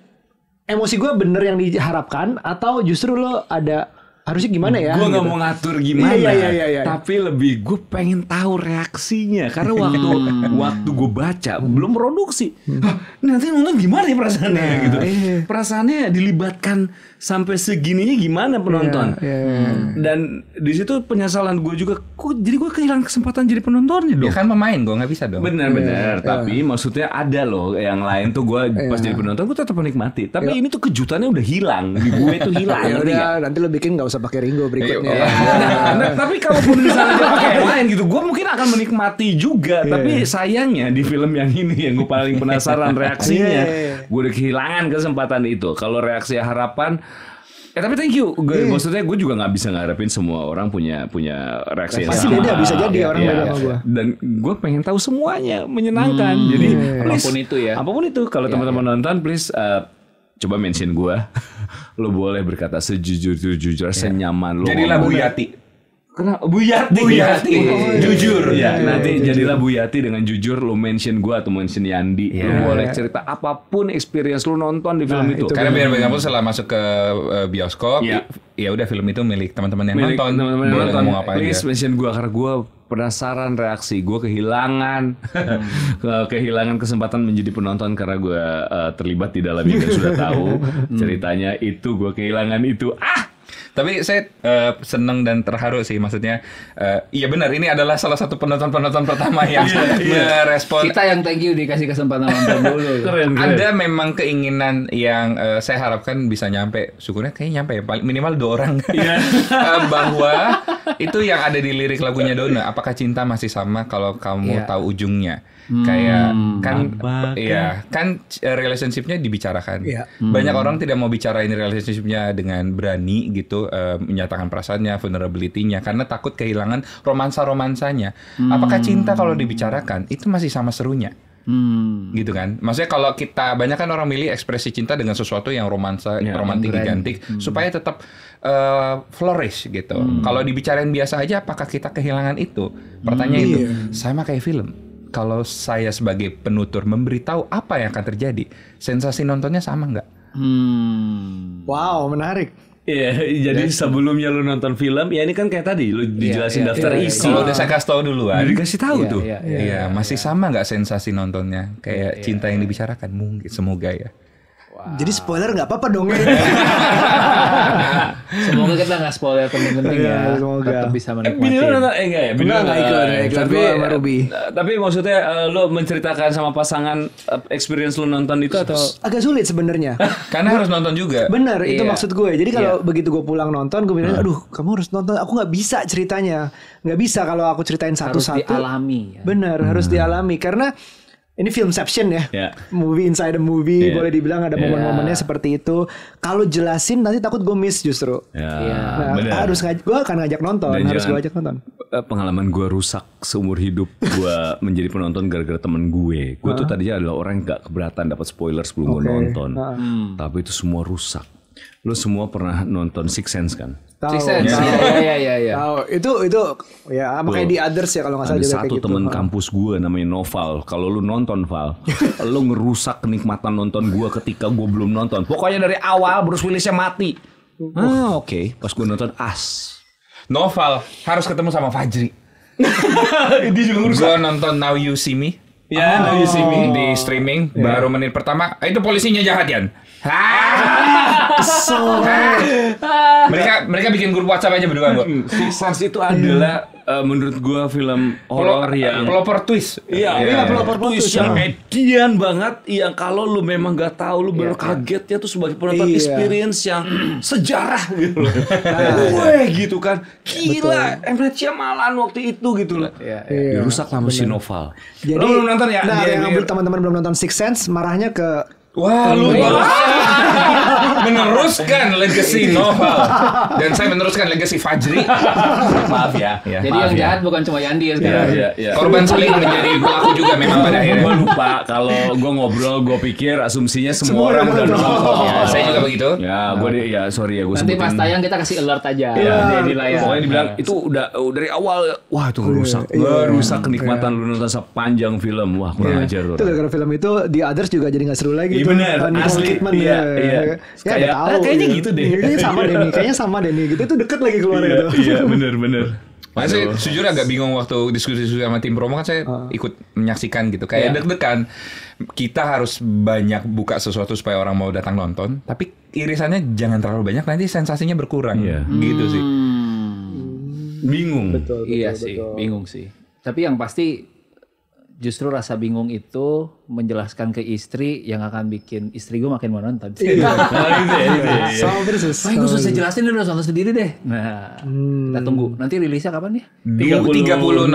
emosi gue bener yang diharapkan atau justru lo ada harusnya gimana ya? Gue nggak gak gitu. mau ngatur gimana, iya, iya, iya, iya. tapi lebih gue pengen tahu reaksinya karena hmm. waktu waktu gue baca belum produksi. Hah, nanti nonton gimana ya perasaannya nah, gitu? Iya. Perasaannya dilibatkan sampai segininya gimana iya, penonton? Iya, iya, iya. Dan di situ penyesalan gue juga, kok jadi gue kehilangan kesempatan jadi penontonnya dong? Ya kan pemain gue nggak bisa dong. Benar-benar. Iya, iya, tapi iya. maksudnya ada loh yang lain tuh gue iya. pas jadi penonton gue tetap menikmati. Tapi iya. ini tuh kejutannya udah hilang, di gue tuh hilang. ya nanti lo bikin nggak usah usah pakai Ringo berikutnya. Iya. Nah, nah, tapi kalaupun misalnya dia pakai yang lain gitu, gue mungkin akan menikmati juga. Yeah. Tapi sayangnya di film yang ini yang gue paling penasaran reaksinya, yeah. Iya, iya. gue udah kehilangan kesempatan itu. Kalau reaksi harapan, Eh tapi thank you. Gue, yeah. Maksudnya gue juga nggak bisa ngarepin semua orang punya punya reaksi yang Pasti sama. Pasti bisa jadi orang yeah. beda sama gue. Dan gue pengen tahu semuanya menyenangkan. Hmm. Jadi yeah. apapun itu ya. Apapun itu kalau yeah, teman-teman nonton please uh, coba mention gue lo boleh berkata sejujur jujur yeah. senyaman lo jadilah lagu Yati Kenapa? Bu Yati. Bu Yati. Oh, iya. Jujur. Ya, iya, nanti iya, iya jadilah Bu Yati dengan jujur lu mention gua atau mention Yandi. Yeah. Lu iya. boleh cerita apapun experience lu nonton di film nah, itu. itu. Karena biar banyak pun setelah masuk ke eh, bioskop, ya, ya udah film itu milik teman-teman yang milik nonton. Teman-teman yang nonton. Ngomong apa Please aja. mention gua karena gua penasaran reaksi gue kehilangan kehilangan kesempatan menjadi penonton karena gue uh, terlibat di dalamnya dan sudah tahu hmm. ceritanya itu gue kehilangan itu ah tapi saya uh, seneng dan terharu sih maksudnya uh, iya benar ini adalah salah satu penonton-penonton pertama yang iya, iya. merespon. Kita yang thank you dikasih kesempatan nonton dulu. keren, keren. Ada memang keinginan yang uh, saya harapkan bisa nyampe. Syukurnya kayaknya nyampe ya minimal dua orang. Yeah. Iya. uh, bahwa itu yang ada di lirik lagunya Dona, apakah cinta masih sama kalau kamu yeah. tahu ujungnya? Hmm, kayak kan iya, ya kan eh, relationshipnya dibicarakan. ya. Hmm. Banyak orang tidak mau bicara bicarain relationshipnya dengan berani gitu uh, menyatakan perasaannya, vulnerability-nya karena takut kehilangan romansa-romansanya. Hmm. Apakah cinta kalau dibicarakan itu masih sama serunya? Hmm. gitu kan maksudnya kalau kita banyak kan orang milih ekspresi cinta dengan sesuatu yang romansa ya, romantis gigantik hmm. supaya tetap uh, flourish gitu hmm. kalau dibicarain biasa aja apakah kita kehilangan itu pertanyaan hmm, itu yeah. sama kayak film kalau saya sebagai penutur memberitahu apa yang akan terjadi, sensasi nontonnya sama nggak? Hmm. Wow, menarik. Iya, jadi yeah. sebelumnya lu nonton film, ya ini kan kayak tadi lu iya, dijelasin yeah, daftar yeah, iya. isi. Kalau udah saya kasih tahu duluan. Udah dikasih tahu yeah, tuh. Iya, yeah, yeah, yeah, masih yeah. sama nggak sensasi nontonnya? Kayak yeah, cinta iya, yang dibicarakan mungkin semoga ya. Wow. Jadi spoiler nggak apa-apa dong. Ya. semoga kita nggak spoiler penting-penting iya, ya. Semoga. Tetap bisa eh, menikmati. Eh, Bini lu nonton? Eh enggak ya? Bini enggak ikut. Tapi, sama Ruby. Eh, eh, tapi maksudnya uh, lu menceritakan sama pasangan experience lu nonton itu atau? Agak sulit sebenarnya. Karena harus nonton juga. Bener, itu iya. maksud gue. Jadi kalau iya. begitu gue pulang nonton, gue bilang, hmm. aduh kamu harus nonton. Aku nggak bisa ceritanya. Nggak bisa kalau aku ceritain satu-satu. Harus dialami. Ya? Bener, hmm. harus dialami. Karena ini filmception ya, yeah. movie inside the movie yeah. boleh dibilang ada ya. momen-momennya seperti itu. Kalau jelasin nanti takut gue miss justru. Yeah. Iya. Nah, harus ngajak, gue akan ngajak nonton, Dan harus gue ajak nonton. Eh, pengalaman gue rusak seumur hidup gue menjadi penonton gara-gara temen gue. Gue tuh tadinya adalah orang yang gak keberatan dapat spoiler sebelum okay. gue nonton, uh tapi itu semua rusak. Lo semua pernah nonton Six Sense kan? Tahu. Iya, iya iya iya. Tahu. Itu itu ya apa kayak di others ya kalau nggak salah Ada satu kayak gitu. temen gitu. kampus gue namanya Noval. Kalau lu nonton Val, lu ngerusak kenikmatan nonton gue ketika gue belum nonton. Pokoknya dari awal Bruce Willisnya mati. Oh. Ah oke. Okay. Pas gue nonton as. Noval harus ketemu sama Fajri. Dia juga ngerusak. Gue nonton Now You See Me. Ya, oh. di streaming, di streaming yeah. baru menit pertama. Ah, itu polisinya jahat, Yan. Kesel Mereka mereka bikin grup WhatsApp aja berdua gue. Six Sense itu adalah hmm. eh, menurut gue film horor eh, yang pelopor twist. Iya, iya. iya pelopor twist yang median hmm. banget yang kalau lu memang gak tahu lu baru iya. kaget ya tuh sebagai penonton experience yang sejarah gitu loh. Nah. gitu kan. Gila, M. Malan malah waktu itu gitu loh. Iya. Dirusak sama si Noval. Jadi, belum nonton ya? Nah, yang belum- teman-teman belum nonton Six Sense, marahnya ke Wah, lu meneruskan legacy Novel dan saya meneruskan legacy Fajri. Maaf ya. ya Jadi yang ya. jahat bukan cuma Yandi ya sekarang. Ya, ya, ya. Korban saling menjadi pelaku juga memang pada akhirnya. Gue lupa kalau gue ngobrol, gue pikir asumsinya semua, semua orang udah nonton. Ya, iya. saya juga begitu. Ya, gue ya sorry ya gue. Nanti pas tayang kita kasih alert aja. Iya. Iya. Ya, ya. layar. Pokoknya dibilang itu udah dari awal, wah itu rusak, rusak kenikmatan lu nonton sepanjang film. Wah kurang ajar. Itu gara-gara film itu di others juga jadi nggak seru lagi. Iya, gitu. Bener, uh, Nicole asli. Kidman iya, ya. Iya. Ya, Kayak, tahu, ah, kayaknya gitu deh. Ini iya, sama deh nih, kayaknya sama deh nih. Gitu itu deket lagi keluar iya, gitu. Iya, bener, bener. Masih saya sejujur agak bingung waktu diskusi diskusi sama tim promo kan saya uh. ikut menyaksikan gitu. Kayak yeah. deg-degan. Kita harus banyak buka sesuatu supaya orang mau datang nonton. Tapi irisannya jangan terlalu banyak nanti sensasinya berkurang. Yeah. Gitu hmm. sih. Bingung. Betul, betul, iya betul. sih, bingung sih. Tapi yang pasti justru rasa bingung itu menjelaskan ke istri yang akan bikin istri gue makin mau nonton. Iya. Sama persis. gue susah jelasin udah nonton sendiri deh. Nah, hmm. kita tunggu. Nanti rilisnya kapan ya? 30,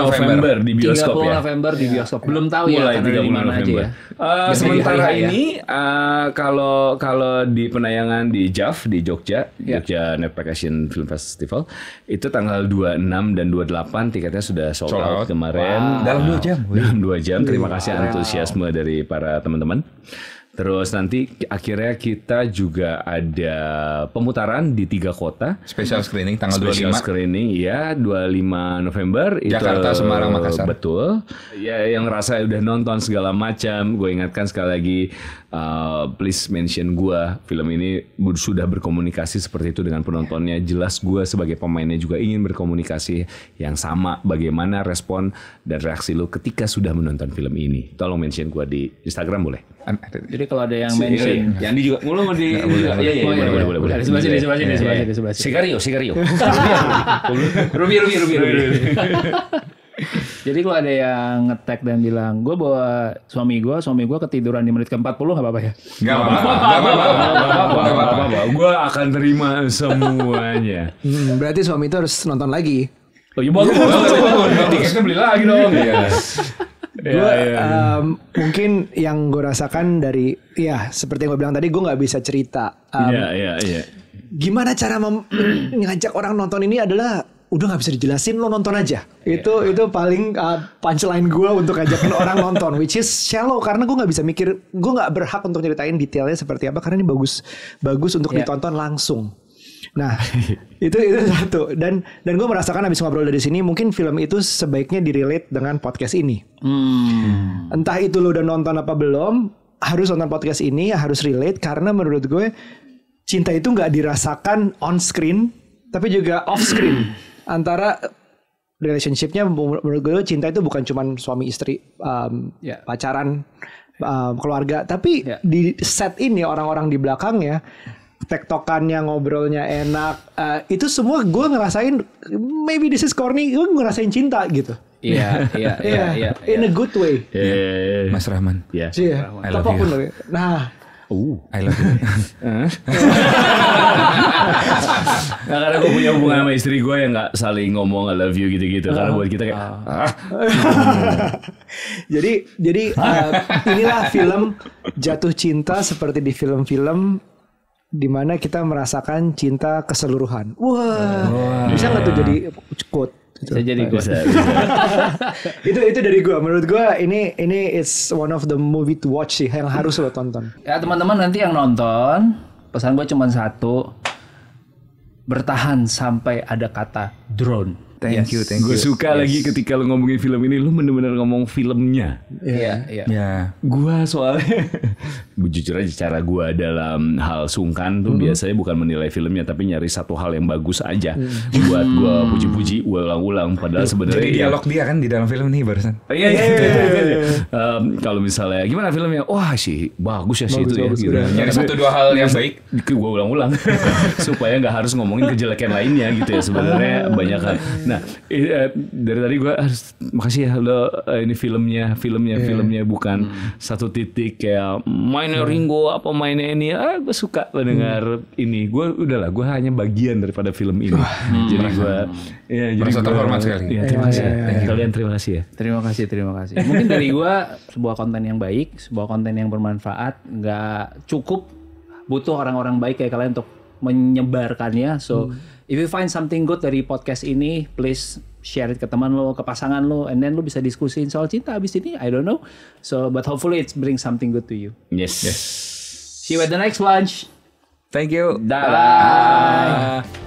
30 November di bioskop 30 ya. 30 November di bioskop. Ya. Iya. Belum tahu ya, Mulai ya karena di mana aja ya. Uh, sementara hari -hari ya. ini ya. uh, kalau kalau di penayangan di JAF di Jogja, yeah. Jogja Netpack Asian Film Festival itu tanggal 26 dan 28 tiketnya sudah sold, sold out. kemarin. Wow. Dalam 2 jam. Dalam 2 jam. Terima iya. kasih wow. antusiasme dari dari para teman-teman. Terus nanti akhirnya kita juga ada pemutaran di tiga kota. Special screening tanggal Special 25. Special screening ya 25 November. Jakarta, itu, Semarang, Makassar. Betul. Ya yang rasa udah nonton segala macam. Gue ingatkan sekali lagi uh, please mention gue. Film ini sudah berkomunikasi seperti itu dengan penontonnya. Jelas gue sebagai pemainnya juga ingin berkomunikasi yang sama. Bagaimana respon dan reaksi lu ketika sudah menonton film ini. Tolong mention gue di Instagram boleh. Jadi kalau ada yang oh mention, iya, yang di juga mulu mau di juga. Iya iya boleh iya. boleh boleh boleh. Di sebelah sini, di sebelah sini, di sebelah iya, sini, di sebelah sini. Sigario, sigario. Rubi, rubi, rubi, rubi. Jadi kalau ada yang ngetek dan bilang, gue bawa suami gue, suami gue ketiduran di menit ke 40 gak apa-apa ya? Gak apa-apa, gak apa-apa, Gue akan terima semuanya. Hmm, berarti suami itu harus nonton lagi. Oh iya bagus, gue, beli lagi dong. Yes gue yeah, yeah, yeah. um, mungkin yang gue rasakan dari ya seperti yang gue bilang tadi gue nggak bisa cerita um, yeah, yeah, yeah. gimana cara mem- ngajak orang nonton ini adalah udah nggak bisa dijelasin lo nonton aja yeah. itu iya. itu paling uh, punchline gue untuk ajakin orang nonton which is shallow karena gue nggak bisa mikir gue nggak berhak untuk ceritain detailnya seperti apa karena ini bagus bagus untuk yeah. ditonton langsung Nah, itu itu satu. Dan dan gue merasakan habis ngobrol dari sini, mungkin film itu sebaiknya direlate dengan podcast ini. Hmm. Entah itu lo udah nonton apa belum, harus nonton podcast ini, harus relate karena menurut gue cinta itu nggak dirasakan on screen, tapi juga off screen antara relationshipnya menurut gue cinta itu bukan cuman suami istri um, yeah. pacaran um, keluarga tapi yeah. di set ini orang-orang di belakangnya tektokannya ngobrolnya enak uh, itu semua gue ngerasain maybe this is corny gue ngerasain cinta gitu Iya, iya, iya, iya, in a iya. good way. Yeah, yeah, yeah. Mas Rahman. Iya. Yeah. Yeah. I love Apapun you. Nah, Uh, I love you. nah, karena gue punya hubungan sama istri gue yang nggak saling ngomong I love you gitu-gitu. karena ah. buat kita kayak. Ah. jadi, jadi uh, inilah film jatuh cinta seperti di film-film dimana kita merasakan cinta keseluruhan. Wah, wow. bisa nggak tuh jadi quote? Bisa jadi gue. itu itu dari gue. Menurut gue ini ini it's one of the movie to watch sih yang harus lo tonton. Ya teman-teman nanti yang nonton pesan gue cuma satu bertahan sampai ada kata drone. Thank yes. you, thank you. Gue suka yes. lagi ketika lu ngomongin film ini, lu bener-bener ngomong filmnya. Iya, iya. Ya. Gua soalnya, jujur aja cara gue dalam hal sungkan tuh mm biasanya bukan menilai filmnya, tapi nyari satu hal yang bagus aja mm. buat gue mm. puji-puji ulang-ulang. Padahal sebenarnya jadi dialog ya, dia kan di dalam film ini barusan. Oh, iya, iya, iya. iya, iya, iya. Kalau misalnya gimana filmnya? Wah sih bagus ya sih itu ya. Gitu. Nyari satu dua hal yang baik, gue ulang-ulang supaya nggak harus ngomongin kejelekan lainnya gitu ya sebenarnya ah. banyak. Nah nah uh, dari tadi gue harus makasih ya lo eh, ini filmnya filmnya yeah. filmnya bukan hmm. satu titik kayak mainnya hmm. Ringo apa mainnya ini ah gue suka mendengar hmm. ini gue udahlah gue hanya bagian daripada film ini hmm. Iya, jadi gue ya jadi gue terhormat sekali ya, terima iya, kasih ya, ya, ya. kalian terima kasih ya terima kasih terima kasih mungkin dari gue sebuah konten yang baik sebuah konten yang bermanfaat nggak cukup butuh orang-orang baik kayak kalian untuk menyebarkannya so hmm if you find something good dari podcast ini, please share it ke teman lo, ke pasangan lo, and then lo bisa diskusiin soal cinta abis ini. I don't know. So, but hopefully it bring something good to you. Yes. yes. See you at the next lunch. Thank you. Bye. Bye.